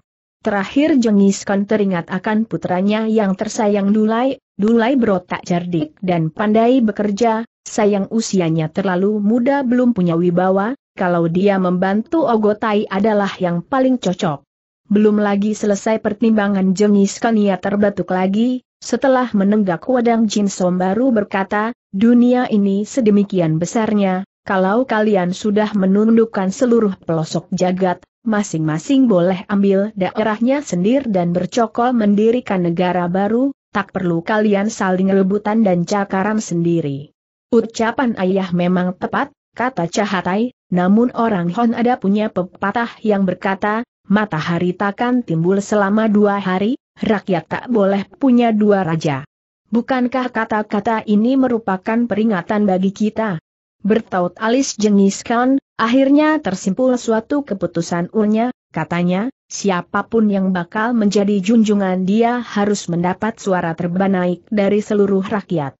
Speaker 1: Terakhir Jengis Khan teringat akan putranya yang tersayang Dulai, Dulai berotak cerdik dan pandai bekerja, sayang usianya terlalu muda belum punya wibawa, kalau dia membantu Ogotai adalah yang paling cocok. Belum lagi selesai pertimbangan Jengis Khan ia terbatuk lagi, setelah menenggak wadang Jin Som baru berkata, dunia ini sedemikian besarnya, kalau kalian sudah menundukkan seluruh pelosok jagat, masing-masing boleh ambil daerahnya sendiri dan bercokol mendirikan negara baru, tak perlu kalian saling rebutan dan cakaran sendiri. Ucapan ayah memang tepat, kata Cahatai, namun orang Hon ada punya pepatah yang berkata, matahari takkan timbul selama dua hari, rakyat tak boleh punya dua raja. Bukankah kata-kata ini merupakan peringatan bagi kita? Bertaut alis jengis kan, akhirnya tersimpul suatu keputusan unya, katanya, siapapun yang bakal menjadi junjungan dia harus mendapat suara terbaik dari seluruh rakyat.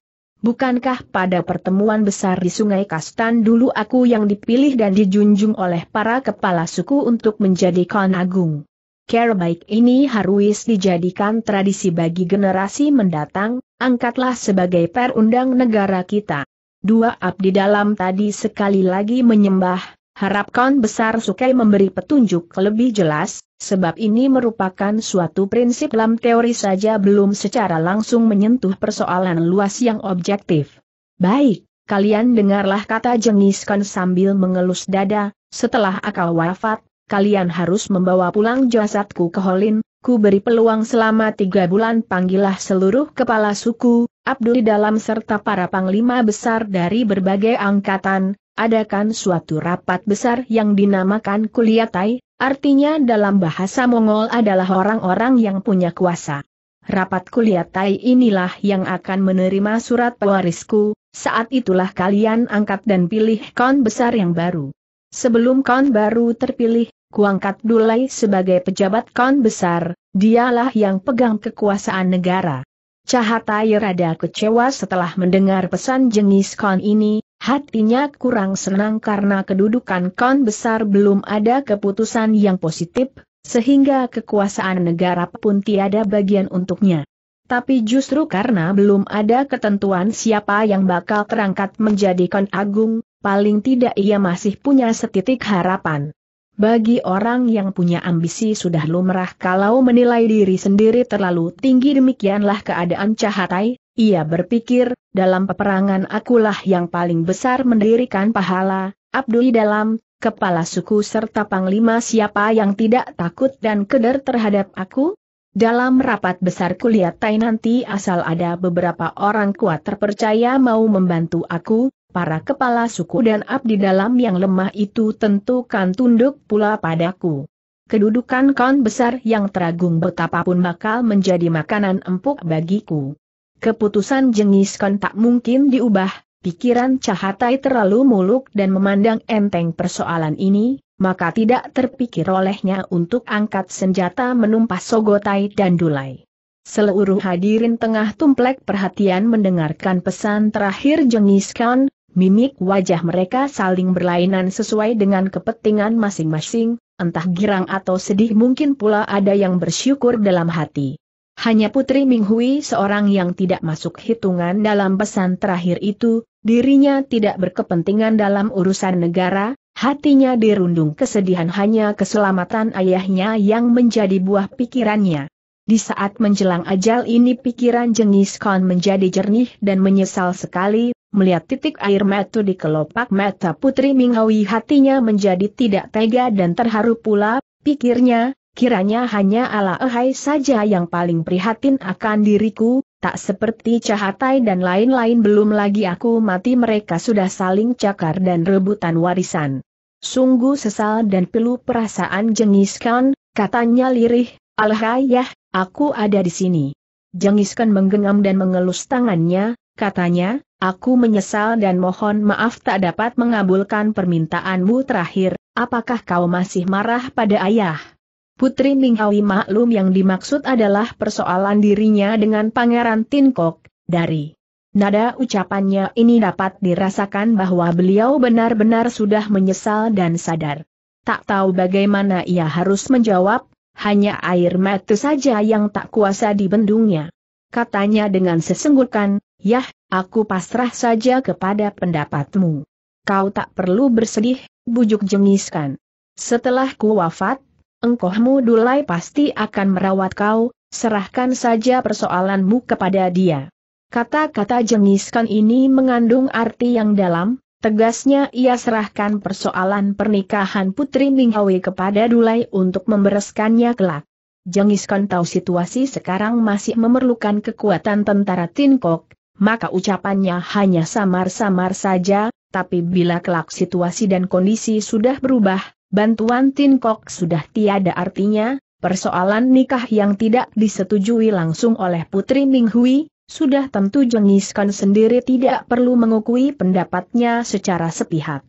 Speaker 1: Bukankah pada pertemuan besar di Sungai Kastan dulu aku yang dipilih dan dijunjung oleh para kepala suku untuk menjadi agung? Care baik ini harus dijadikan tradisi bagi generasi mendatang, angkatlah sebagai perundang negara kita. Dua abdi dalam tadi sekali lagi menyembah, harapkan besar sukai memberi petunjuk lebih jelas, sebab ini merupakan suatu prinsip dalam teori saja belum secara langsung menyentuh persoalan luas yang objektif. Baik, kalian dengarlah kata jengiskan sambil mengelus dada, setelah akal wafat, kalian harus membawa pulang jasadku ke Holin, ku beri peluang selama tiga bulan panggillah seluruh kepala suku, Abdul dalam serta para panglima besar dari berbagai angkatan, adakan suatu rapat besar yang dinamakan kuliatai, artinya dalam bahasa Mongol adalah orang-orang yang punya kuasa. Rapat kuliatai inilah yang akan menerima surat pewarisku, saat itulah kalian angkat dan pilih kon besar yang baru. Sebelum Kon baru terpilih, kuangkat Dulai sebagai pejabat Kon besar, dialah yang pegang kekuasaan negara. Cahatai rada kecewa setelah mendengar pesan jengis Kon ini, hatinya kurang senang karena kedudukan Kon besar belum ada keputusan yang positif, sehingga kekuasaan negara pun tiada bagian untuknya. Tapi justru karena belum ada ketentuan siapa yang bakal terangkat menjadi Kon Agung, paling tidak ia masih punya setitik harapan. Bagi orang yang punya ambisi sudah lumrah kalau menilai diri sendiri terlalu tinggi demikianlah keadaan Cahatai, ia berpikir, dalam peperangan akulah yang paling besar mendirikan pahala, Abdui dalam, kepala suku serta panglima siapa yang tidak takut dan keder terhadap aku? Dalam rapat besar Tai nanti asal ada beberapa orang kuat terpercaya mau membantu aku, para kepala suku dan abdi dalam yang lemah itu tentu kan tunduk pula padaku. Kedudukan kaum besar yang teragung betapapun bakal menjadi makanan empuk bagiku. Keputusan jengis kon tak mungkin diubah, pikiran Cahatai terlalu muluk dan memandang enteng persoalan ini, maka tidak terpikir olehnya untuk angkat senjata menumpas Sogotai dan Dulai. Seluruh hadirin tengah tumplek perhatian mendengarkan pesan terakhir Jengis kan, Mimik wajah mereka saling berlainan sesuai dengan kepentingan masing-masing, entah girang atau sedih mungkin pula ada yang bersyukur dalam hati. Hanya Putri Minghui seorang yang tidak masuk hitungan dalam pesan terakhir itu, dirinya tidak berkepentingan dalam urusan negara, hatinya dirundung kesedihan hanya keselamatan ayahnya yang menjadi buah pikirannya. Di saat menjelang ajal ini pikiran jengis Khan menjadi jernih dan menyesal sekali, Melihat titik air mata di kelopak mata Putri Minghawi hatinya menjadi tidak tega dan terharu pula, pikirnya, kiranya hanya ala ehai saja yang paling prihatin akan diriku, tak seperti Cahatai dan lain-lain belum lagi aku mati mereka sudah saling cakar dan rebutan warisan. Sungguh sesal dan pilu perasaan jengiskan, katanya lirih, alhayah, aku ada di sini. Jengiskan menggenggam dan mengelus tangannya, katanya, Aku menyesal dan mohon maaf tak dapat mengabulkan permintaanmu terakhir, apakah kau masih marah pada ayah? Putri Minghawi maklum yang dimaksud adalah persoalan dirinya dengan Pangeran Tinkok, dari nada ucapannya ini dapat dirasakan bahwa beliau benar-benar sudah menyesal dan sadar. Tak tahu bagaimana ia harus menjawab, hanya air mata saja yang tak kuasa dibendungnya katanya dengan sesenggukan, Yah, aku pasrah saja kepada pendapatmu. Kau tak perlu bersedih, bujuk jengiskan. Setelah ku wafat, engkohmu dulai pasti akan merawat kau, serahkan saja persoalanmu kepada dia. Kata-kata jengiskan ini mengandung arti yang dalam, tegasnya ia serahkan persoalan pernikahan Putri Minghawi kepada Dulai untuk membereskannya kelak. Jengis Khan tahu situasi sekarang masih memerlukan kekuatan tentara Tinkok, maka ucapannya hanya samar-samar saja, tapi bila kelak situasi dan kondisi sudah berubah, bantuan Tinkok sudah tiada artinya, persoalan nikah yang tidak disetujui langsung oleh Putri Minghui, sudah tentu Jengis Khan sendiri tidak perlu mengukui pendapatnya secara sepihak.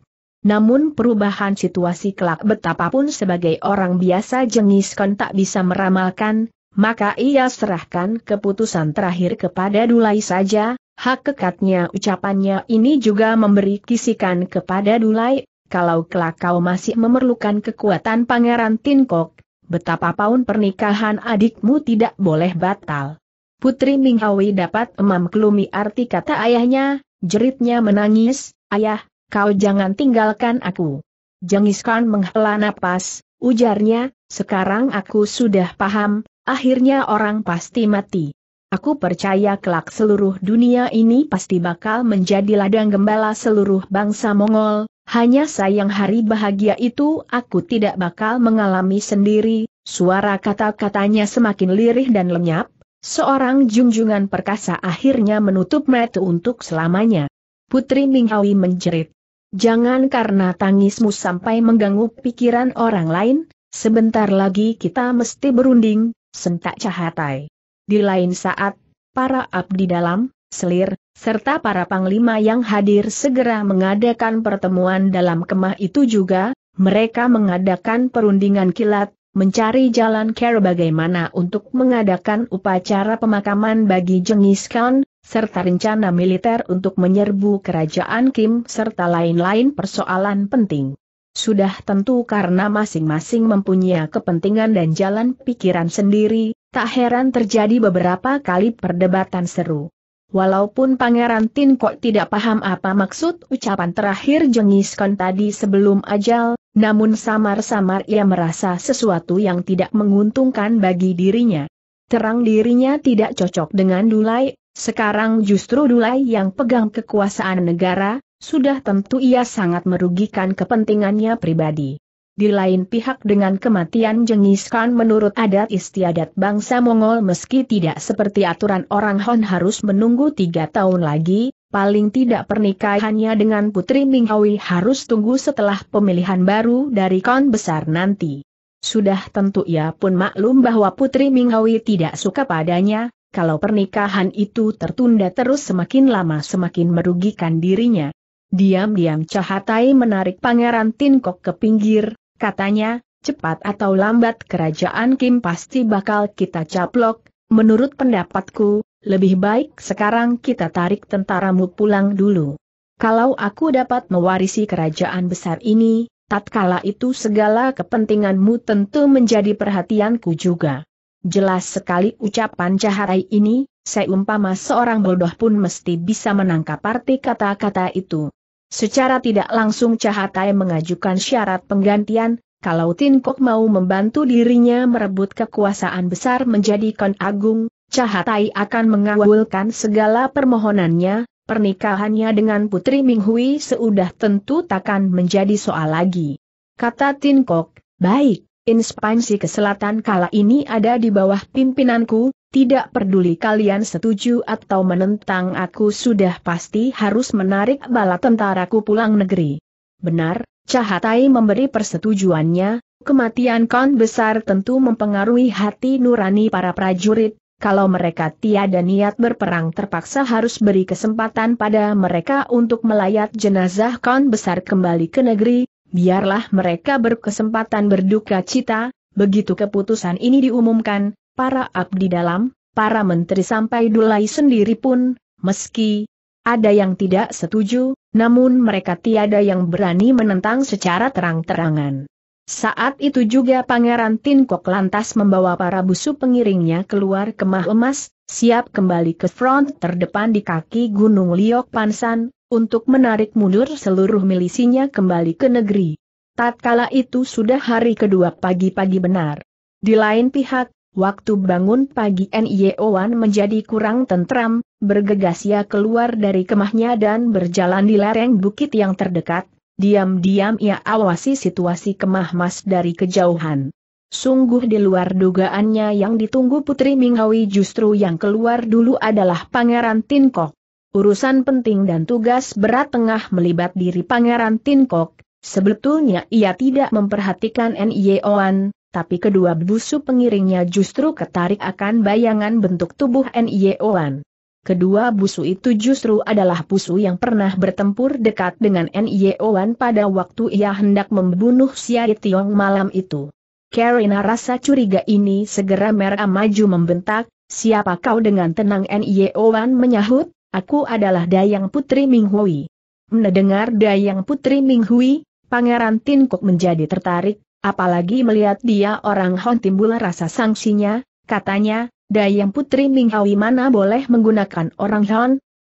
Speaker 1: Namun perubahan situasi kelak betapapun sebagai orang biasa jengis kon tak bisa meramalkan, maka ia serahkan keputusan terakhir kepada Dulai saja, hak kekatnya ucapannya ini juga memberi kisikan kepada Dulai, kalau kelak kau masih memerlukan kekuatan Pangeran Tinkok, betapapun pernikahan adikmu tidak boleh batal. Putri Minghawi dapat emam arti kata ayahnya, jeritnya menangis, ayah, kau jangan tinggalkan aku. Jengis Khan menghela napas, ujarnya, sekarang aku sudah paham, akhirnya orang pasti mati. Aku percaya kelak seluruh dunia ini pasti bakal menjadi ladang gembala seluruh bangsa Mongol, hanya sayang hari bahagia itu aku tidak bakal mengalami sendiri, suara kata-katanya semakin lirih dan lenyap, seorang junjungan perkasa akhirnya menutup mata untuk selamanya. Putri Minghawi menjerit. Jangan karena tangismu sampai mengganggu pikiran orang lain, sebentar lagi kita mesti berunding, sentak cahatai. Di lain saat, para abdi dalam, selir, serta para panglima yang hadir segera mengadakan pertemuan dalam kemah itu juga, mereka mengadakan perundingan kilat, mencari jalan care bagaimana untuk mengadakan upacara pemakaman bagi Jengis Khan, serta rencana militer untuk menyerbu kerajaan Kim serta lain-lain persoalan penting. Sudah tentu karena masing-masing mempunyai kepentingan dan jalan pikiran sendiri, tak heran terjadi beberapa kali perdebatan seru. Walaupun Pangeran Tin Kok tidak paham apa maksud ucapan terakhir Jengis Khan tadi sebelum ajal, namun samar-samar ia merasa sesuatu yang tidak menguntungkan bagi dirinya. Terang dirinya tidak cocok dengan Dulai, sekarang justru Dulai yang pegang kekuasaan negara, sudah tentu ia sangat merugikan kepentingannya pribadi. Di lain pihak dengan kematian Jengis Khan menurut adat istiadat bangsa Mongol meski tidak seperti aturan orang Hon harus menunggu tiga tahun lagi, paling tidak pernikahannya dengan Putri Minghui harus tunggu setelah pemilihan baru dari Khan besar nanti. Sudah tentu ia pun maklum bahwa Putri Minghui tidak suka padanya, kalau pernikahan itu tertunda terus semakin lama semakin merugikan dirinya. Diam-diam Cahatai menarik Pangeran Tinkok ke pinggir, katanya, cepat atau lambat kerajaan Kim pasti bakal kita caplok, menurut pendapatku, lebih baik sekarang kita tarik tentaramu pulang dulu. Kalau aku dapat mewarisi kerajaan besar ini, tatkala itu segala kepentinganmu tentu menjadi perhatianku juga. Jelas sekali ucapan Caharai ini, seumpama seorang bodoh pun mesti bisa menangkap arti kata-kata itu. Secara tidak langsung Cahatai mengajukan syarat penggantian, kalau Tin Kok mau membantu dirinya merebut kekuasaan besar menjadi kon agung, Cahatai akan mengawulkan segala permohonannya, pernikahannya dengan Putri Minghui seudah tentu takkan menjadi soal lagi. Kata Tin Kok, baik. Inspansi ke selatan kala ini ada di bawah pimpinanku, tidak peduli kalian setuju atau menentang aku sudah pasti harus menarik bala tentaraku pulang negeri. Benar, Cahatai memberi persetujuannya, kematian kon besar tentu mempengaruhi hati nurani para prajurit, kalau mereka tiada niat berperang terpaksa harus beri kesempatan pada mereka untuk melayat jenazah kon besar kembali ke negeri, Biarlah mereka berkesempatan berduka cita, begitu keputusan ini diumumkan, para abdi dalam, para menteri sampai Dulai sendiri pun, meski ada yang tidak setuju, namun mereka tiada yang berani menentang secara terang-terangan. Saat itu juga Pangeran Tinkok lantas membawa para busu pengiringnya keluar kemah emas, siap kembali ke front terdepan di kaki Gunung Liok Pansan, untuk menarik mundur seluruh milisinya kembali ke negeri. Tatkala itu sudah hari kedua pagi-pagi benar. Di lain pihak, waktu bangun pagi e Wan menjadi kurang tentram, bergegas ia keluar dari kemahnya dan berjalan di lereng bukit yang terdekat, diam-diam ia awasi situasi kemah mas dari kejauhan. Sungguh di luar dugaannya yang ditunggu Putri Minghawi justru yang keluar dulu adalah Pangeran Tinkok urusan penting dan tugas berat tengah melibat diri Pangeran Tinkok, sebetulnya ia tidak memperhatikan Nyeoan, tapi kedua busu pengiringnya justru ketarik akan bayangan bentuk tubuh Nyeoan. Kedua busu itu justru adalah busu yang pernah bertempur dekat dengan Nyeoan pada waktu ia hendak membunuh Siari Tiong malam itu. Karina rasa curiga ini segera merah maju membentak, siapa kau dengan tenang Nyeoan menyahut, aku adalah Dayang Putri Ming Hui. Mendengar Dayang Putri Ming Hui, Pangeran Tin Kok menjadi tertarik, apalagi melihat dia orang Hon timbul rasa sanksinya, katanya, Dayang Putri Ming Hui mana boleh menggunakan orang Hon?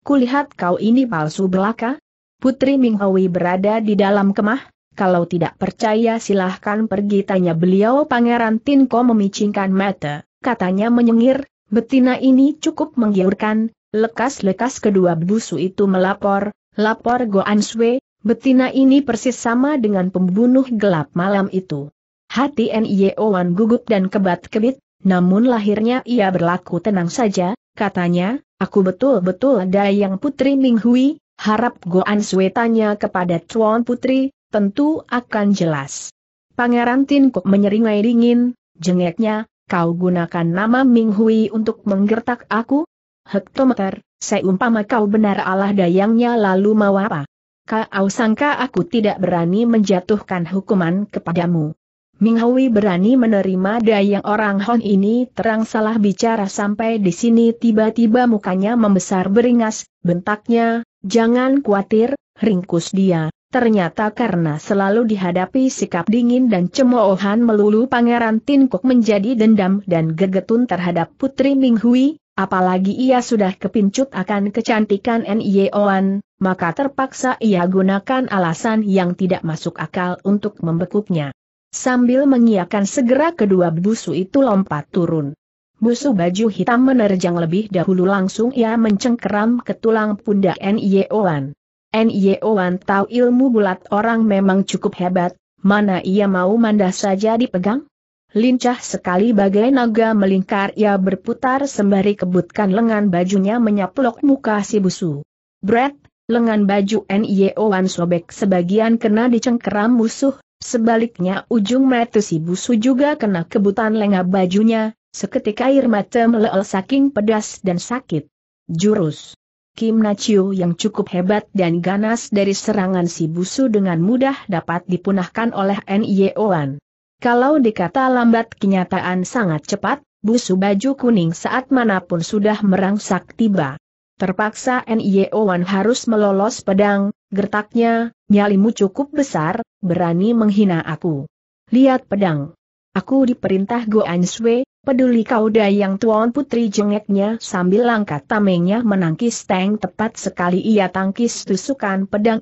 Speaker 1: Kulihat kau ini palsu belaka? Putri Ming Hui berada di dalam kemah, kalau tidak percaya silahkan pergi tanya beliau Pangeran Tin Tinko memicingkan mata, katanya menyengir, betina ini cukup menggiurkan, Lekas-lekas kedua busu itu melapor, lapor Goan Sui, betina ini persis sama dengan pembunuh gelap malam itu. Hati Wan gugup dan kebat-kebit, namun lahirnya ia berlaku tenang saja, katanya, aku betul-betul dayang Putri Minghui, harap Goan Sui tanya kepada Tuan Putri, tentu akan jelas. Pangeran Tin Kuk menyeringai dingin, jengeknya, kau gunakan nama Ming Hui untuk menggertak aku, hektometer, seumpama kau benar Allah dayangnya lalu mau apa? Kau sangka aku tidak berani menjatuhkan hukuman kepadamu. Minghui berani menerima dayang orang Hon ini terang salah bicara sampai di sini tiba-tiba mukanya membesar beringas, bentaknya, jangan khawatir, ringkus dia. Ternyata karena selalu dihadapi sikap dingin dan cemoohan melulu Pangeran Tinkuk menjadi dendam dan gegetun terhadap Putri Minghui, Apalagi ia sudah kepincut akan kecantikan N.Y.O.an, maka terpaksa ia gunakan alasan yang tidak masuk akal untuk membekuknya. Sambil mengiakan segera kedua busu itu lompat turun. Busu baju hitam menerjang lebih dahulu langsung ia mencengkeram ke tulang pundak N.Y.O.an. N.Y.O.an tahu ilmu bulat orang memang cukup hebat, mana ia mau mandah saja dipegang? Lincah sekali bagai naga melingkar ia berputar sembari kebutkan lengan bajunya menyaplok muka si busu. Brett, lengan baju N.Y.O. E Wan sobek sebagian kena dicengkeram musuh, sebaliknya ujung mata si busu juga kena kebutan lengan bajunya, seketika air mata meleel saking pedas dan sakit. Jurus Kim Nachiu yang cukup hebat dan ganas dari serangan si busu dengan mudah dapat dipunahkan oleh N.Y.O. E Wan. Kalau dikata lambat kenyataan sangat cepat, busu baju kuning saat manapun sudah merangsak tiba. Terpaksa Wan harus melolos pedang, gertaknya, nyalimu cukup besar, berani menghina aku. Lihat pedang. Aku diperintah Go Answe, peduli kau dayang tuan putri jengeknya sambil langkah tamengnya menangkis tank tepat sekali ia tangkis tusukan pedang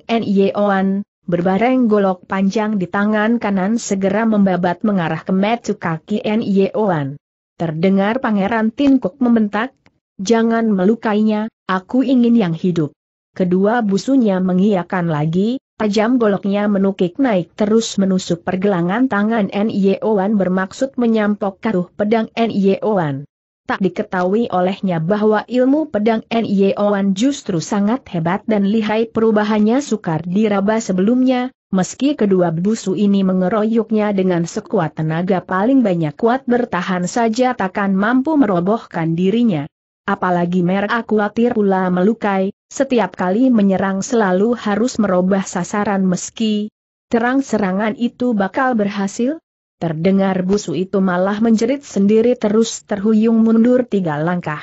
Speaker 1: Wan, berbareng golok panjang di tangan kanan segera membabat mengarah ke metu kaki Nyeoan. Terdengar Pangeran Tinkuk membentak, jangan melukainya, aku ingin yang hidup. Kedua busunya mengiakan lagi, tajam goloknya menukik naik terus menusuk pergelangan tangan Nyeoan bermaksud menyampok karuh pedang Nyeoan tak diketahui olehnya bahwa ilmu pedang Nyeoan justru sangat hebat dan lihai perubahannya sukar diraba sebelumnya, Meski kedua busu ini mengeroyoknya dengan sekuat tenaga paling banyak kuat bertahan saja takkan mampu merobohkan dirinya. Apalagi merah akuatir pula melukai, setiap kali menyerang selalu harus merubah sasaran meski terang serangan itu bakal berhasil, Terdengar busu itu malah menjerit sendiri terus terhuyung mundur tiga langkah.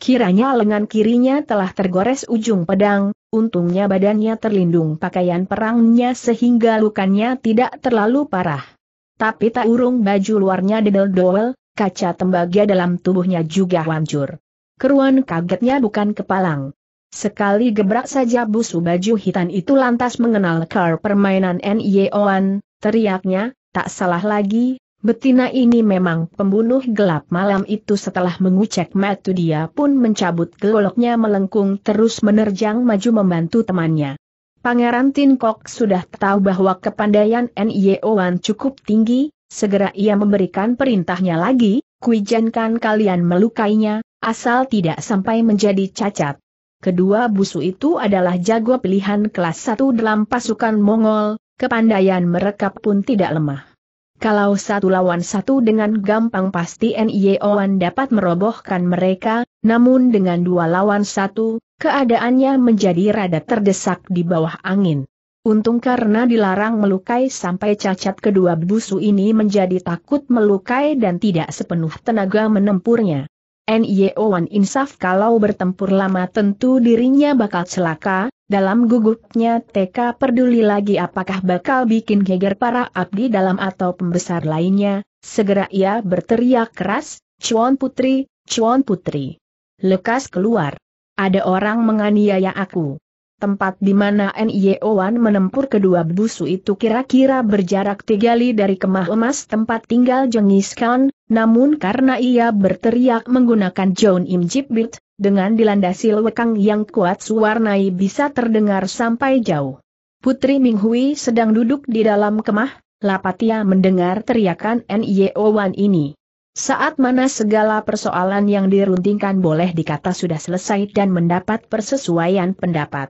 Speaker 1: Kiranya lengan kirinya telah tergores ujung pedang, untungnya badannya terlindung pakaian perangnya sehingga lukanya tidak terlalu parah. Tapi tak urung baju luarnya dedel-doel, kaca tembaga dalam tubuhnya juga hancur. Keruan kagetnya bukan kepalang. Sekali gebrak saja busu baju hitam itu lantas mengenal kar permainan NIOan, teriaknya, Tak salah lagi, betina ini memang pembunuh gelap malam itu setelah mengucek matu dia pun mencabut goloknya melengkung terus menerjang maju membantu temannya. Pangeran Tinkok sudah tahu bahwa kepandaian Wan cukup tinggi, segera ia memberikan perintahnya lagi, kuijankan kalian melukainya, asal tidak sampai menjadi cacat. Kedua busu itu adalah jago pilihan kelas 1 dalam pasukan Mongol, Kepandaian mereka pun tidak lemah. Kalau satu lawan satu dengan gampang pasti N.I.O.N dapat merobohkan mereka, namun dengan dua lawan satu, keadaannya menjadi rada terdesak di bawah angin. Untung karena dilarang melukai sampai cacat kedua busu ini menjadi takut melukai dan tidak sepenuh tenaga menempurnya nio e Wan insaf kalau bertempur lama tentu dirinya bakal celaka, dalam gugupnya TK peduli lagi apakah bakal bikin geger para abdi dalam atau pembesar lainnya, segera ia berteriak keras, Cuan Putri, Cuan Putri. Lekas keluar. Ada orang menganiaya aku. Tempat di mana nio e Wan menempur kedua busu itu kira-kira berjarak tiga li dari kemah emas tempat tinggal Jengis Khan, namun karena ia berteriak menggunakan John Im Jibbit, dengan dilandasi lekang yang kuat suwarnai bisa terdengar sampai jauh. Putri Minghui sedang duduk di dalam kemah, Lapatia mendengar teriakan nio e Wan ini. Saat mana segala persoalan yang diruntingkan boleh dikata sudah selesai dan mendapat persesuaian pendapat.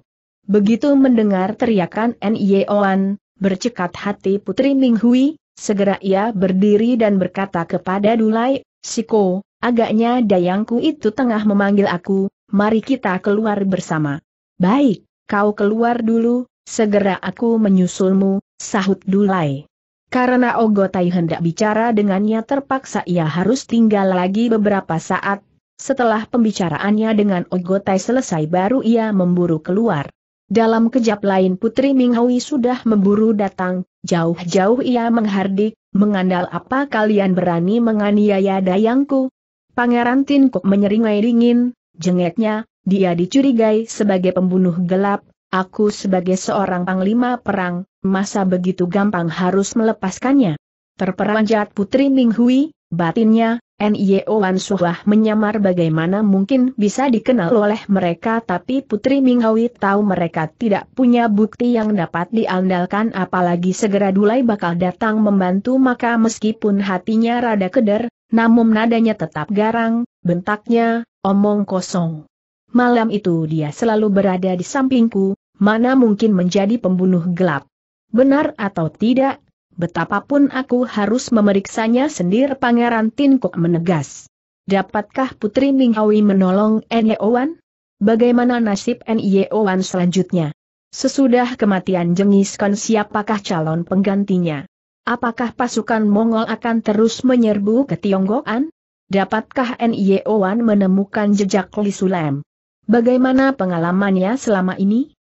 Speaker 1: Begitu mendengar teriakan N.Y.O.An, e bercekat hati Putri Minghui, segera ia berdiri dan berkata kepada Dulai, Siko, agaknya dayangku itu tengah memanggil aku, mari kita keluar bersama. Baik, kau keluar dulu, segera aku menyusulmu, sahut Dulai. Karena Ogotai hendak bicara dengannya terpaksa ia harus tinggal lagi beberapa saat, setelah pembicaraannya dengan Ogotai selesai baru ia memburu keluar. Dalam kejap lain Putri Minghui sudah memburu datang, jauh-jauh ia menghardik, mengandal apa kalian berani menganiaya dayangku? Pangeran Tinkuk menyeringai dingin, jengeknya, dia dicurigai sebagai pembunuh gelap, aku sebagai seorang panglima perang, masa begitu gampang harus melepaskannya. Terperanjat Putri Minghui, batinnya, NIO Wan Suhlah menyamar bagaimana mungkin bisa dikenal oleh mereka tapi Putri Minghawi tahu mereka tidak punya bukti yang dapat diandalkan apalagi segera Dulai bakal datang membantu maka meskipun hatinya rada keder, namun nadanya tetap garang, bentaknya, omong kosong. Malam itu dia selalu berada di sampingku, mana mungkin menjadi pembunuh gelap. Benar atau tidak, betapapun aku harus memeriksanya sendiri Pangeran Tinkuk menegas. Dapatkah Putri Minghawi menolong Nyeowan? Bagaimana nasib Nyeowan selanjutnya? Sesudah kematian Jengiskan siapakah calon penggantinya? Apakah pasukan Mongol akan terus menyerbu ke Tionggoan? Dapatkah Nyeowan menemukan jejak Li Sulam? Bagaimana pengalamannya selama ini?